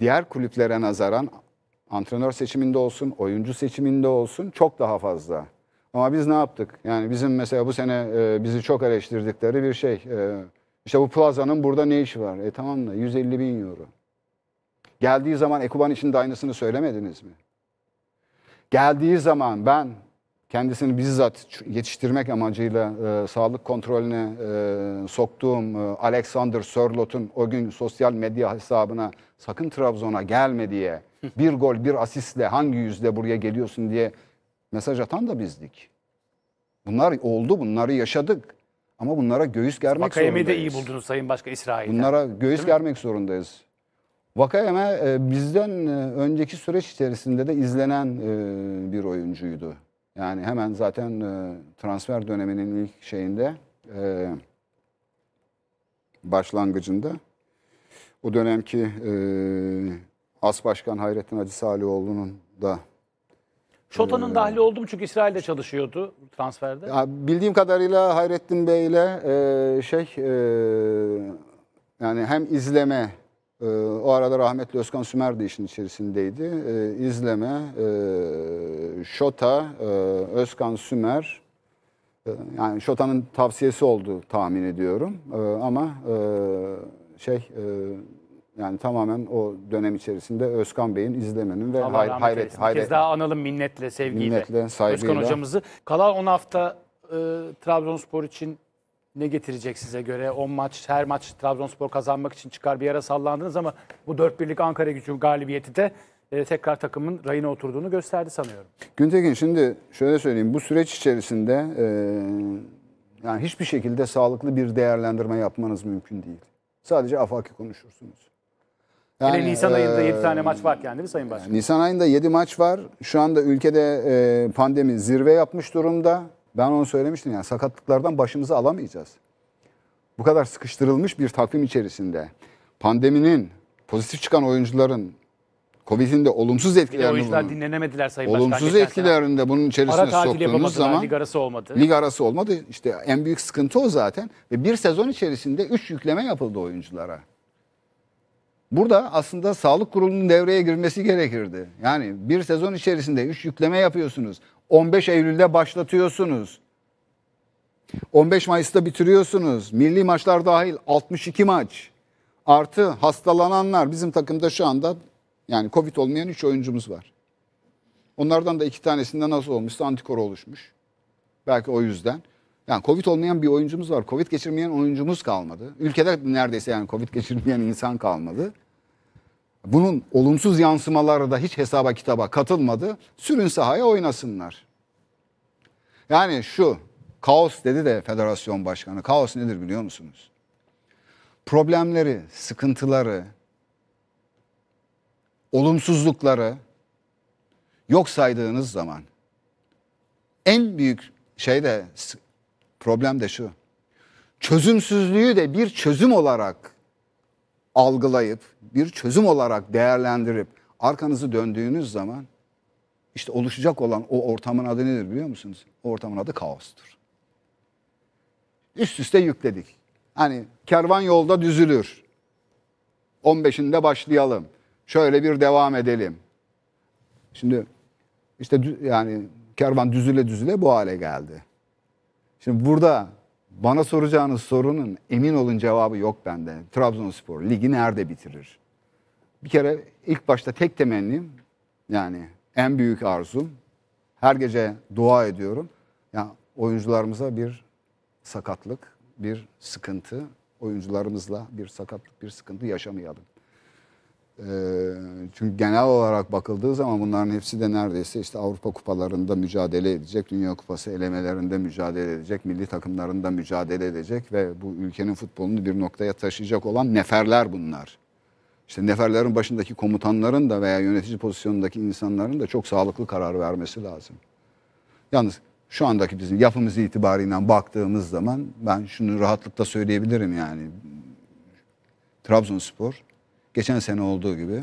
diğer kulüplere nazaran antrenör seçiminde olsun, oyuncu seçiminde olsun çok daha fazla. Ama biz ne yaptık? Yani bizim mesela bu sene e, bizi çok eleştirdikleri bir şey. E, işte bu plazanın burada ne işi var? E tamam da 150 bin euro. Geldiği zaman Ekuban için de aynısını söylemediniz mi? Geldiği zaman ben kendisini bizzat yetiştirmek amacıyla e, sağlık kontrolüne e, soktuğum e, Alexander Sörlot'un o gün sosyal medya hesabına sakın Trabzon'a gelme diye bir gol bir asistle hangi yüzde buraya geliyorsun diye mesaj atan da bizdik. Bunlar oldu, bunları yaşadık. Ama bunlara göğüs germek Vakayemi zorundayız. Vakayemi de iyi buldunuz Sayın Başkan İsrail. Bunlara göğüs Değil germek mi? zorundayız. Vakayeme e, bizden e, önceki süreç içerisinde de izlenen e, bir oyuncuydu. Yani hemen zaten e, transfer döneminin ilk şeyinde e, başlangıcında o dönemki e, As Başkan Hayrettin Hacı Salioğlu'nun da Şota'nın e, dahli oldu mu? Çünkü İsrail'de çalışıyordu transferde. Ya bildiğim kadarıyla Hayrettin Bey ile e, şey e, yani hem izleme ee, o arada rahmetli Özkan Sümer de işin içerisindeydi. E, izleme, e, Şota, e, Özkan Sümer, e, yani Şota'nın tavsiyesi oldu tahmin ediyorum. E, ama e, şey, e, yani tamamen o dönem içerisinde Özkan Bey'in izlemenin ve hay, hayret, eylesin. hayret. Bir kez daha analım minnetle, sevgiyle. Minnetle, saygıyla. Özkan hocamızı. Kalan 10 hafta e, Trabzonspor için ne getirecek size göre? 10 maç, her maç Trabzonspor kazanmak için çıkar bir yere sallandınız ama bu 4-1'lik Ankara gücü galibiyeti de e, tekrar takımın rayına oturduğunu gösterdi sanıyorum. Güntekin şimdi şöyle söyleyeyim. Bu süreç içerisinde e, yani hiçbir şekilde sağlıklı bir değerlendirme yapmanız mümkün değil. Sadece afaki konuşursunuz. Yani, Hele Nisan ayında e, 7 tane maç varken değil mi Sayın Başkan? Yani Nisan ayında 7 maç var. Şu anda ülkede e, pandemi zirve yapmış durumda. Ben onu söylemiştim yani sakatlıklardan başımızı alamayacağız. Bu kadar sıkıştırılmış bir takvim içerisinde pandeminin pozitif çıkan oyuncuların Covid'in de olumsuz etkilerini bunun, dinlenemediler Sayın Başkan. Olumsuz etkilerini de bunun içerisine Ara soktuğunuz zaman lig arası olmadı. Lig arası olmadı. işte en büyük sıkıntı o zaten. Ve bir sezon içerisinde 3 yükleme yapıldı oyunculara. Burada aslında sağlık kurulunun devreye girmesi gerekirdi. Yani bir sezon içerisinde 3 yükleme yapıyorsunuz. 15 Eylül'de başlatıyorsunuz. 15 Mayıs'ta bitiriyorsunuz. Milli maçlar dahil 62 maç. Artı hastalananlar bizim takımda şu anda yani Covid olmayan 3 oyuncumuz var. Onlardan da iki tanesinde nasıl olmuşsa antikor oluşmuş. Belki o yüzden. Yani Covid olmayan bir oyuncumuz var. Covid geçirmeyen oyuncumuz kalmadı. Ülkede neredeyse yani Covid geçirmeyen insan kalmadı. Bunun olumsuz yansımaları da hiç hesaba kitaba katılmadı. Sürün sahaya oynasınlar. Yani şu kaos dedi de federasyon başkanı. Kaos nedir biliyor musunuz? Problemleri, sıkıntıları, olumsuzlukları yok saydığınız zaman en büyük şey de problem de şu. Çözümsüzlüğü de bir çözüm olarak algılayıp bir çözüm olarak değerlendirip arkanızı döndüğünüz zaman işte oluşacak olan o ortamın adı nedir biliyor musunuz? O ortamın adı kaostur. Üst üste yükledik. Hani kervan yolda düzülür. 15'inde başlayalım. Şöyle bir devam edelim. Şimdi işte yani kervan düzüle düzüle bu hale geldi. Şimdi burada bana soracağınız sorunun emin olun cevabı yok bende. Trabzonspor ligi nerede bitirir? Bir kere ilk başta tek temennim yani en büyük arzum her gece dua ediyorum. Ya yani oyuncularımıza bir sakatlık, bir sıkıntı, oyuncularımızla bir sakatlık, bir sıkıntı yaşamayalım. Ee, çünkü genel olarak bakıldığı zaman bunların hepsi de neredeyse işte Avrupa kupalarında mücadele edecek, Dünya Kupası elemelerinde mücadele edecek, milli takımlarında mücadele edecek ve bu ülkenin futbolunu bir noktaya taşıyacak olan neferler bunlar. İşte neferlerin başındaki komutanların da veya yönetici pozisyonundaki insanların da çok sağlıklı karar vermesi lazım. Yalnız şu andaki bizim yapımız itibariyle baktığımız zaman ben şunu rahatlıkla söyleyebilirim yani. Trabzonspor Geçen sene olduğu gibi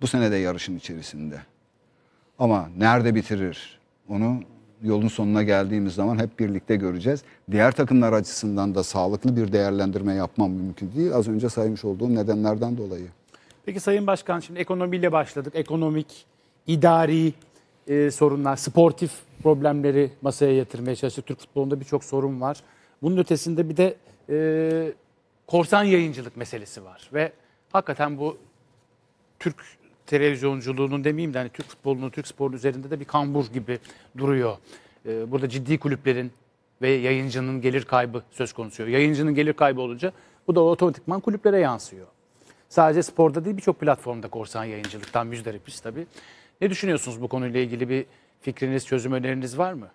bu sene de yarışın içerisinde. Ama nerede bitirir onu yolun sonuna geldiğimiz zaman hep birlikte göreceğiz. Diğer takımlar açısından da sağlıklı bir değerlendirme yapmam mümkün değil. Az önce saymış olduğum nedenlerden dolayı. Peki Sayın Başkan şimdi ekonomiyle başladık. Ekonomik, idari e, sorunlar, sportif problemleri masaya getirmeye çalıştık. Türk futbolunda birçok sorun var. Bunun ötesinde bir de e, korsan yayıncılık meselesi var ve hakikaten bu Türk televizyonculuğunun demeyeyim de hani Türk futbolunun, Türk sporunun üzerinde de bir kambur gibi duruyor. Ee, burada ciddi kulüplerin ve yayıncının gelir kaybı söz konusu. Yayıncının gelir kaybı olunca bu da otomatikman kulüplere yansıyor. Sadece sporda değil birçok platformda korsan yayıncılıktan müzdaripiz tabii. Ne düşünüyorsunuz bu konuyla ilgili bir fikriniz, çözüm öneriniz var mı?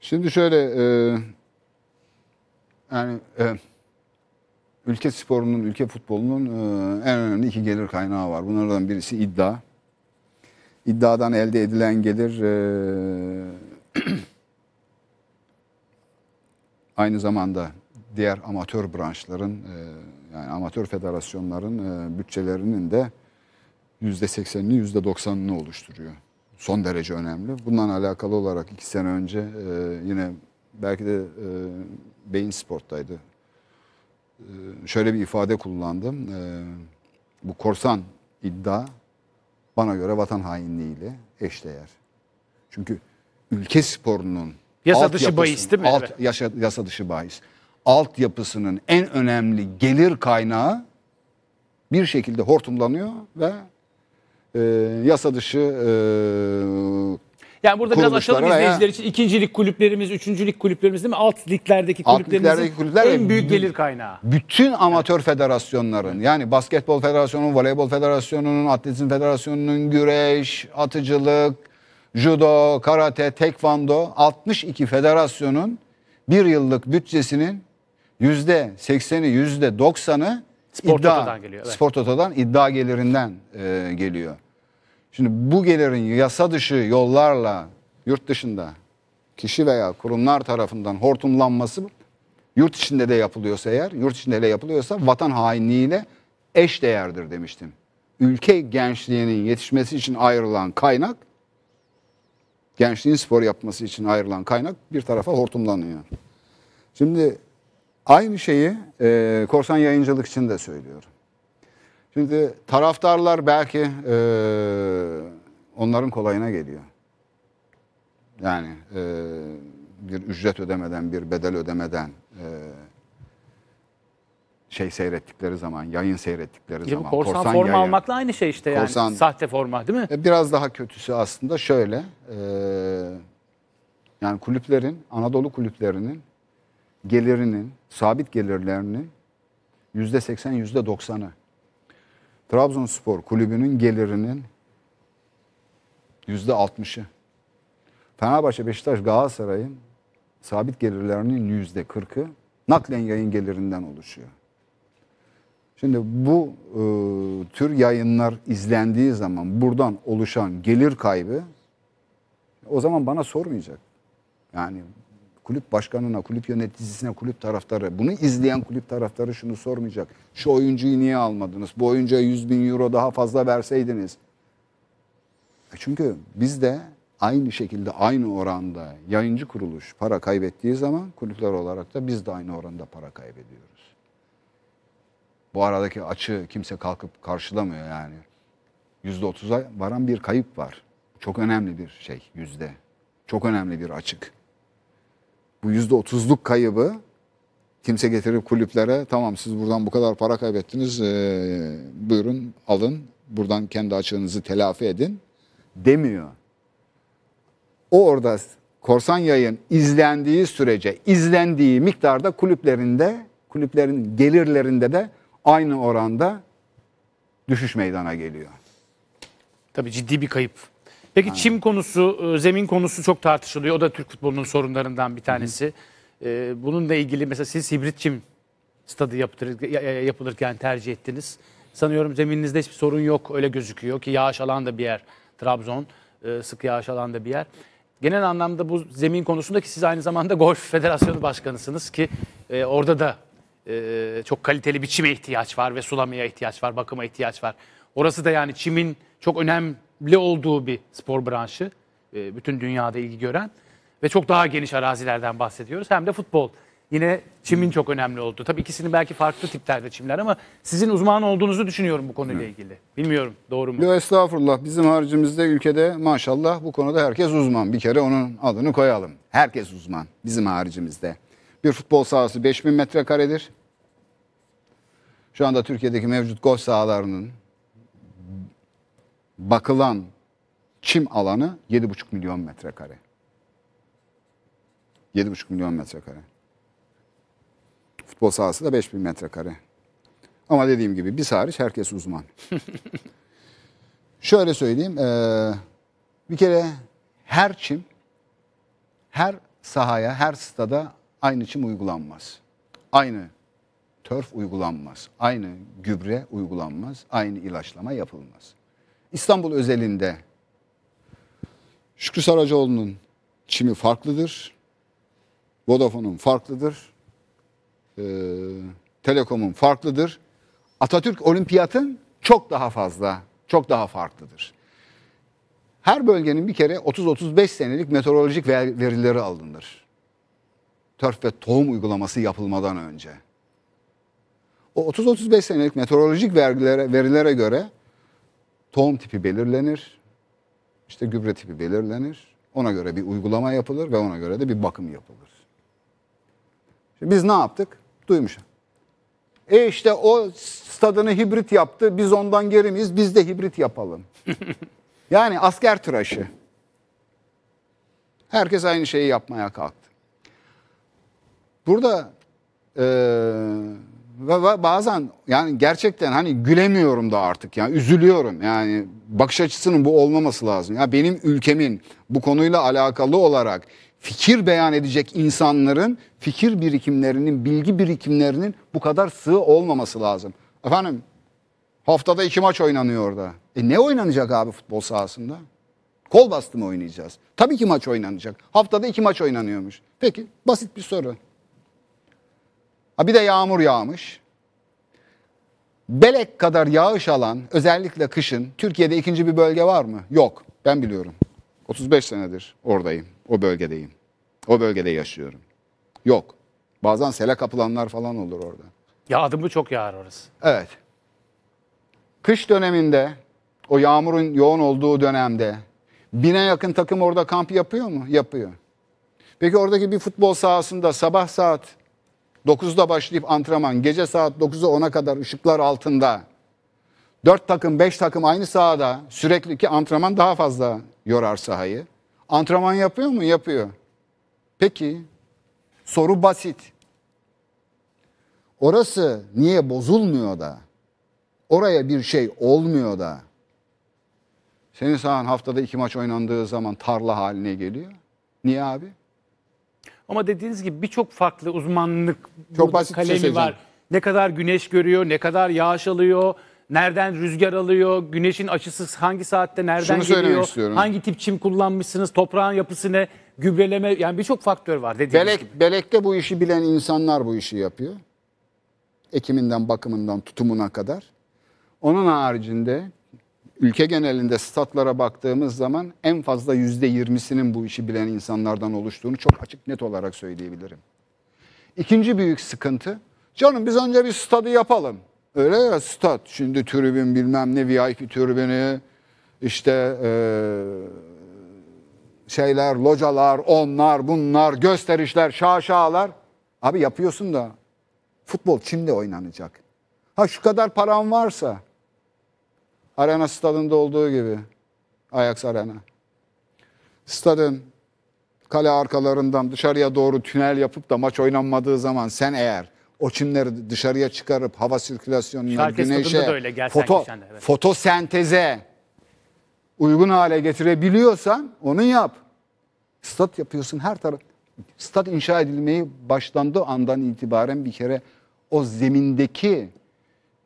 Şimdi şöyle e, yani e, ülke sporunun, ülke futbolunun e, en önemli iki gelir kaynağı var. Bunlardan birisi iddia. İddiadan elde edilen gelir e, aynı zamanda diğer amatör branşların e, yani amatör federasyonların bütçelerinin de %80'ini %90'ını oluşturuyor. Son derece önemli. Bundan alakalı olarak iki sene önce yine belki de Beyin Sport'taydı ee, şöyle bir ifade kullandım. Ee, bu korsan iddia bana göre vatan hainliğiyle eşdeğer. Çünkü ülke sporunun yasa dışı bahis değil mi? Alt, evet. yaşa, yasa dışı bahis. Altyapısının en önemli gelir kaynağı bir şekilde hortumlanıyor ve e, yasa dışı e, yani burada biraz açalım izleyiciler veya... için. İkincilik kulüplerimiz, üçüncülük kulüplerimiz değil mi? Alt liglerdeki kulüplerimizin kulüpler en büyük gelir kaynağı. Bütün amatör evet. federasyonların yani basketbol federasyonunun, voleybol federasyonunun, atletizm federasyonunun, güreş, atıcılık, judo, karate, tekvando 62 federasyonun bir yıllık bütçesinin yüzde sekseni, yüzde doksanı iddia, geliyor, evet. spor totodan iddia gelirinden e, geliyor. Şimdi bu gelirin yasa dışı yollarla yurt dışında kişi veya kurumlar tarafından hortumlanması yurt içinde de yapılıyorsa eğer, yurt içinde de yapılıyorsa vatan hainliğiyle eş değerdir demiştim. Ülke gençliğinin yetişmesi için ayrılan kaynak, gençliğin spor yapması için ayrılan kaynak bir tarafa hortumlanıyor. Şimdi aynı şeyi e, korsan yayıncılık için de söylüyorum. Şimdi taraftarlar belki e, onların kolayına geliyor. Yani e, bir ücret ödemeden, bir bedel ödemeden e, şey seyrettikleri zaman, yayın seyrettikleri zaman. Korsan, korsan forma yayın, almakla aynı şey işte yani. Sahte forma değil mi? E, biraz daha kötüsü aslında şöyle. E, yani kulüplerin, Anadolu kulüplerinin gelirinin, sabit gelirlerinin yüzde seksen, yüzde doksanı Trabzonspor kulübünün gelirinin yüzde altmışı. Fenerbahçe, Beşiktaş, Galatasaray'ın sabit gelirlerinin yüzde kırkı naklen yayın gelirinden oluşuyor. Şimdi bu e, tür yayınlar izlendiği zaman buradan oluşan gelir kaybı o zaman bana sormayacak. Yani kulüp başkanına, kulüp yöneticisine, kulüp taraftarı. Bunu izleyen kulüp taraftarı şunu sormayacak. Şu oyuncuyu niye almadınız? Bu oyuncuya 100 bin euro daha fazla verseydiniz. E çünkü biz de aynı şekilde aynı oranda yayıncı kuruluş para kaybettiği zaman kulüpler olarak da biz de aynı oranda para kaybediyoruz. Bu aradaki açı kimse kalkıp karşılamıyor yani. Yüzde otuza varan bir kayıp var. Çok önemli bir şey yüzde. Çok önemli bir açık bu yüzde otuzluk kaybı kimse getirip kulüplere tamam siz buradan bu kadar para kaybettiniz e, buyurun alın buradan kendi açığınızı telafi edin demiyor. O orada korsan yayın izlendiği sürece izlendiği miktarda kulüplerinde kulüplerin gelirlerinde de aynı oranda düşüş meydana geliyor. Tabii ciddi bir kayıp. Peki Aynen. çim konusu, e, zemin konusu çok tartışılıyor. O da Türk futbolunun sorunlarından bir tanesi. Hı. hı. E, bununla ilgili mesela siz hibrit çim stadı yapılırken tercih ettiniz. Sanıyorum zemininizde hiçbir sorun yok öyle gözüküyor ki yağış alan da bir yer Trabzon. E, sık yağış alan da bir yer. Genel anlamda bu zemin konusundaki siz aynı zamanda Golf Federasyonu Başkanısınız ki orada da çok kaliteli bir çime ihtiyaç var ve sulamaya ihtiyaç var, bakıma ihtiyaç var. Orası da yani çimin çok önem li olduğu bir spor branşı. E, bütün dünyada ilgi gören ve çok daha geniş arazilerden bahsediyoruz. Hem de futbol. Yine çimin çok önemli oldu. Tabii ikisini belki farklı tiplerde çimler ama sizin uzman olduğunuzu düşünüyorum bu konuyla ilgili. Bilmiyorum doğru mu? Yok estağfurullah. Bizim haricimizde ülkede maşallah bu konuda herkes uzman. Bir kere onun adını koyalım. Herkes uzman bizim haricimizde. Bir futbol sahası 5000 metrekaredir. Şu anda Türkiye'deki mevcut golf sahalarının bakılan çim alanı 7,5 milyon metrekare. 7,5 milyon metrekare. Futbol sahası da bin metrekare. Ama dediğim gibi biz hariç herkes uzman. Şöyle söyleyeyim. E, bir kere her çim, her sahaya, her stada aynı çim uygulanmaz. Aynı törf uygulanmaz. Aynı gübre uygulanmaz. Aynı ilaçlama yapılmaz. İstanbul özelinde Şükrü Saracoğlu'nun çimi farklıdır. Vodafone'un farklıdır. Ee, Telekom'un farklıdır. Atatürk Olimpiyat'ın çok daha fazla, çok daha farklıdır. Her bölgenin bir kere 30-35 senelik meteorolojik verileri alınır. Törf ve tohum uygulaması yapılmadan önce. O 30-35 senelik meteorolojik verilere, verilere göre tohum tipi belirlenir. İşte gübre tipi belirlenir. Ona göre bir uygulama yapılır ve ona göre de bir bakım yapılır. Şimdi biz ne yaptık? Duymuşum. E işte o stadını hibrit yaptı. Biz ondan geri miyiz? Biz de hibrit yapalım. yani asker tıraşı. Herkes aynı şeyi yapmaya kalktı. Burada eee ve bazen yani gerçekten hani gülemiyorum da artık ya yani üzülüyorum yani bakış açısının bu olmaması lazım. Ya benim ülkemin bu konuyla alakalı olarak fikir beyan edecek insanların fikir birikimlerinin, bilgi birikimlerinin bu kadar sığ olmaması lazım. Efendim haftada iki maç oynanıyor da E ne oynanacak abi futbol sahasında? Kol bastı mı oynayacağız? Tabii ki maç oynanacak. Haftada iki maç oynanıyormuş. Peki basit bir soru. Ha bir de yağmur yağmış. Belek kadar yağış alan özellikle kışın Türkiye'de ikinci bir bölge var mı? Yok. Ben biliyorum. 35 senedir oradayım. O bölgedeyim. O bölgede yaşıyorum. Yok. Bazen sele kapılanlar falan olur orada. Yağdı mı çok yağar orası. Evet. Kış döneminde o yağmurun yoğun olduğu dönemde bine yakın takım orada kamp yapıyor mu? Yapıyor. Peki oradaki bir futbol sahasında sabah saat 9'da başlayıp antrenman gece saat 9'a 10'a kadar ışıklar altında 4 takım 5 takım aynı sahada sürekli ki antrenman daha fazla yorar sahayı. Antrenman yapıyor mu? Yapıyor. Peki soru basit. Orası niye bozulmuyor da? Oraya bir şey olmuyor da? Senin sahan haftada iki maç oynandığı zaman tarla haline geliyor. Niye abi? Ama dediğiniz gibi birçok farklı uzmanlık çok basit şey kalemi şey var. Ne kadar güneş görüyor, ne kadar yağış alıyor, nereden rüzgar alıyor, güneşin açısı hangi saatte nereden Şunu geliyor, istiyorum. hangi tip çim kullanmışsınız, toprağın yapısı ne, gübreleme yani birçok faktör var dediğiniz Belek, gibi. Belekte bu işi bilen insanlar bu işi yapıyor. Ekiminden, bakımından, tutumuna kadar. Onun haricinde ülke genelinde statlara baktığımız zaman en fazla yüzde yirmisinin bu işi bilen insanlardan oluştuğunu çok açık net olarak söyleyebilirim. İkinci büyük sıkıntı, canım biz önce bir stadı yapalım. Öyle ya stat, şimdi tribün bilmem ne VIP tribünü, işte ee, şeyler, localar, onlar, bunlar, gösterişler, şaşalar. Abi yapıyorsun da futbol Çin'de oynanacak. Ha şu kadar paran varsa Arena stadında olduğu gibi. Ajax Arena. Stadın kale arkalarından dışarıya doğru tünel yapıp da maç oynanmadığı zaman sen eğer o çimleri dışarıya çıkarıp hava sirkülasyonuna, Şarkı güneşe, foto, evet. fotosenteze uygun hale getirebiliyorsan onu yap. Stat yapıyorsun her taraf. Stat inşa edilmeyi başlandığı andan itibaren bir kere o zemindeki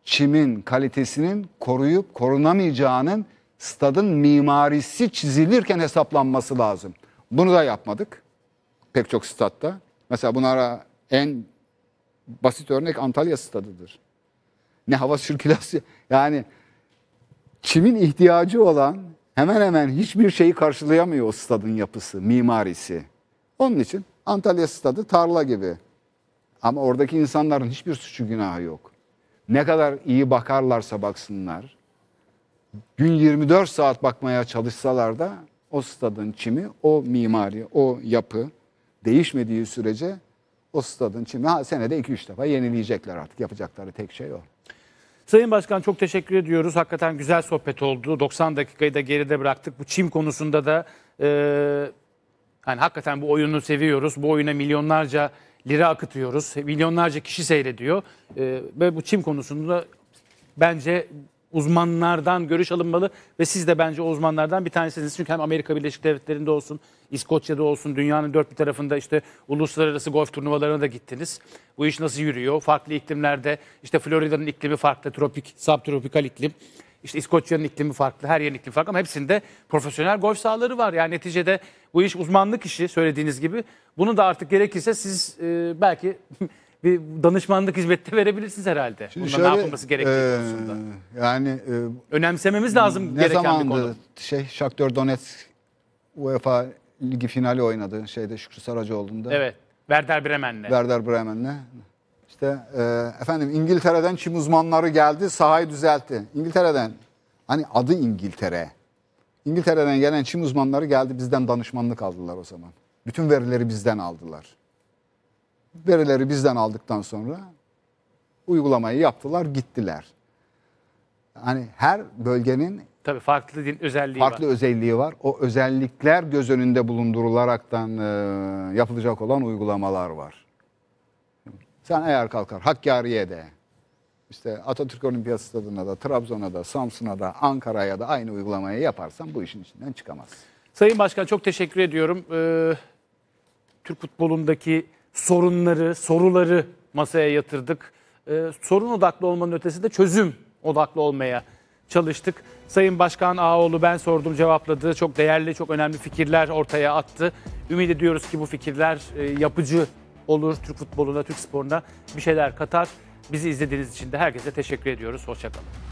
çimin kalitesinin koruyup korunamayacağının stadın mimarisi çizilirken hesaplanması lazım. Bunu da yapmadık pek çok statta. Mesela bunlara en basit örnek Antalya stadıdır. Ne hava sirkülasyonu yani çimin ihtiyacı olan hemen hemen hiçbir şeyi karşılayamıyor o stadın yapısı, mimarisi. Onun için Antalya stadı tarla gibi. Ama oradaki insanların hiçbir suçu günahı yok. Ne kadar iyi bakarlarsa baksınlar. Gün 24 saat bakmaya çalışsalar da o stadın çimi, o mimari, o yapı değişmediği sürece o stadın çimi ha, senede 2-3 defa yenileyecekler artık. Yapacakları tek şey o. Sayın Başkan çok teşekkür ediyoruz. Hakikaten güzel sohbet oldu. 90 dakikayı da geride bıraktık. Bu çim konusunda da e, yani hakikaten bu oyunu seviyoruz. Bu oyuna milyonlarca lira akıtıyoruz. Milyonlarca kişi seyrediyor. Ee, ve bu çim konusunda bence uzmanlardan görüş alınmalı ve siz de bence uzmanlardan bir tanesiniz. Çünkü hem Amerika Birleşik Devletleri'nde olsun, İskoçya'da olsun, dünyanın dört bir tarafında işte uluslararası golf turnuvalarına da gittiniz. Bu iş nasıl yürüyor? Farklı iklimlerde, işte Florida'nın iklimi farklı, tropik, subtropikal iklim. İşte İskoçya'nın iklimi farklı, her yerin iklimi farklı ama hepsinde profesyonel golf sahaları var. Yani neticede bu iş uzmanlık işi söylediğiniz gibi. Bunu da artık gerekirse siz e, belki bir danışmanlık hizmette verebilirsiniz herhalde. Şimdi Bunda şöyle, ne yapılması gerektiği e, konusunda. Yani e, önemsememiz lazım ne gereken zamandı, bir konu. Şey Shakhtar Donetsk UEFA ligi finali oynadı şeyde Şükrü Saracoğlu'nda. Evet. Werder Bremen'le. Werder Bremen'le. İşte e, efendim İngiltere'den çim uzmanları geldi sahayı düzeltti. İngiltere'den hani adı İngiltere. İngiltere'den gelen çim uzmanları geldi bizden danışmanlık aldılar o zaman. Bütün verileri bizden aldılar. Verileri bizden aldıktan sonra uygulamayı yaptılar gittiler. Hani her bölgenin Tabii farklı din özelliği farklı var. özelliği var. O özellikler göz önünde bulundurularaktan e, yapılacak olan uygulamalar var. Sen eğer kalkar Hakkari'ye işte Atatürk Olimpiyat Stadı'na da, Trabzon'a da, Samsun'a da, Ankara'ya da aynı uygulamayı yaparsan bu işin içinden çıkamaz. Sayın Başkan çok teşekkür ediyorum. Ee, Türk futbolundaki sorunları, soruları masaya yatırdık. Ee, sorun odaklı olmanın ötesinde çözüm odaklı olmaya çalıştık. Sayın Başkan Ağoğlu ben sordum cevapladı. Çok değerli, çok önemli fikirler ortaya attı. Ümit ediyoruz ki bu fikirler e, yapıcı olur. Türk futboluna, Türk sporuna bir şeyler katar. Bizi izlediğiniz için de herkese teşekkür ediyoruz. Hoşçakalın.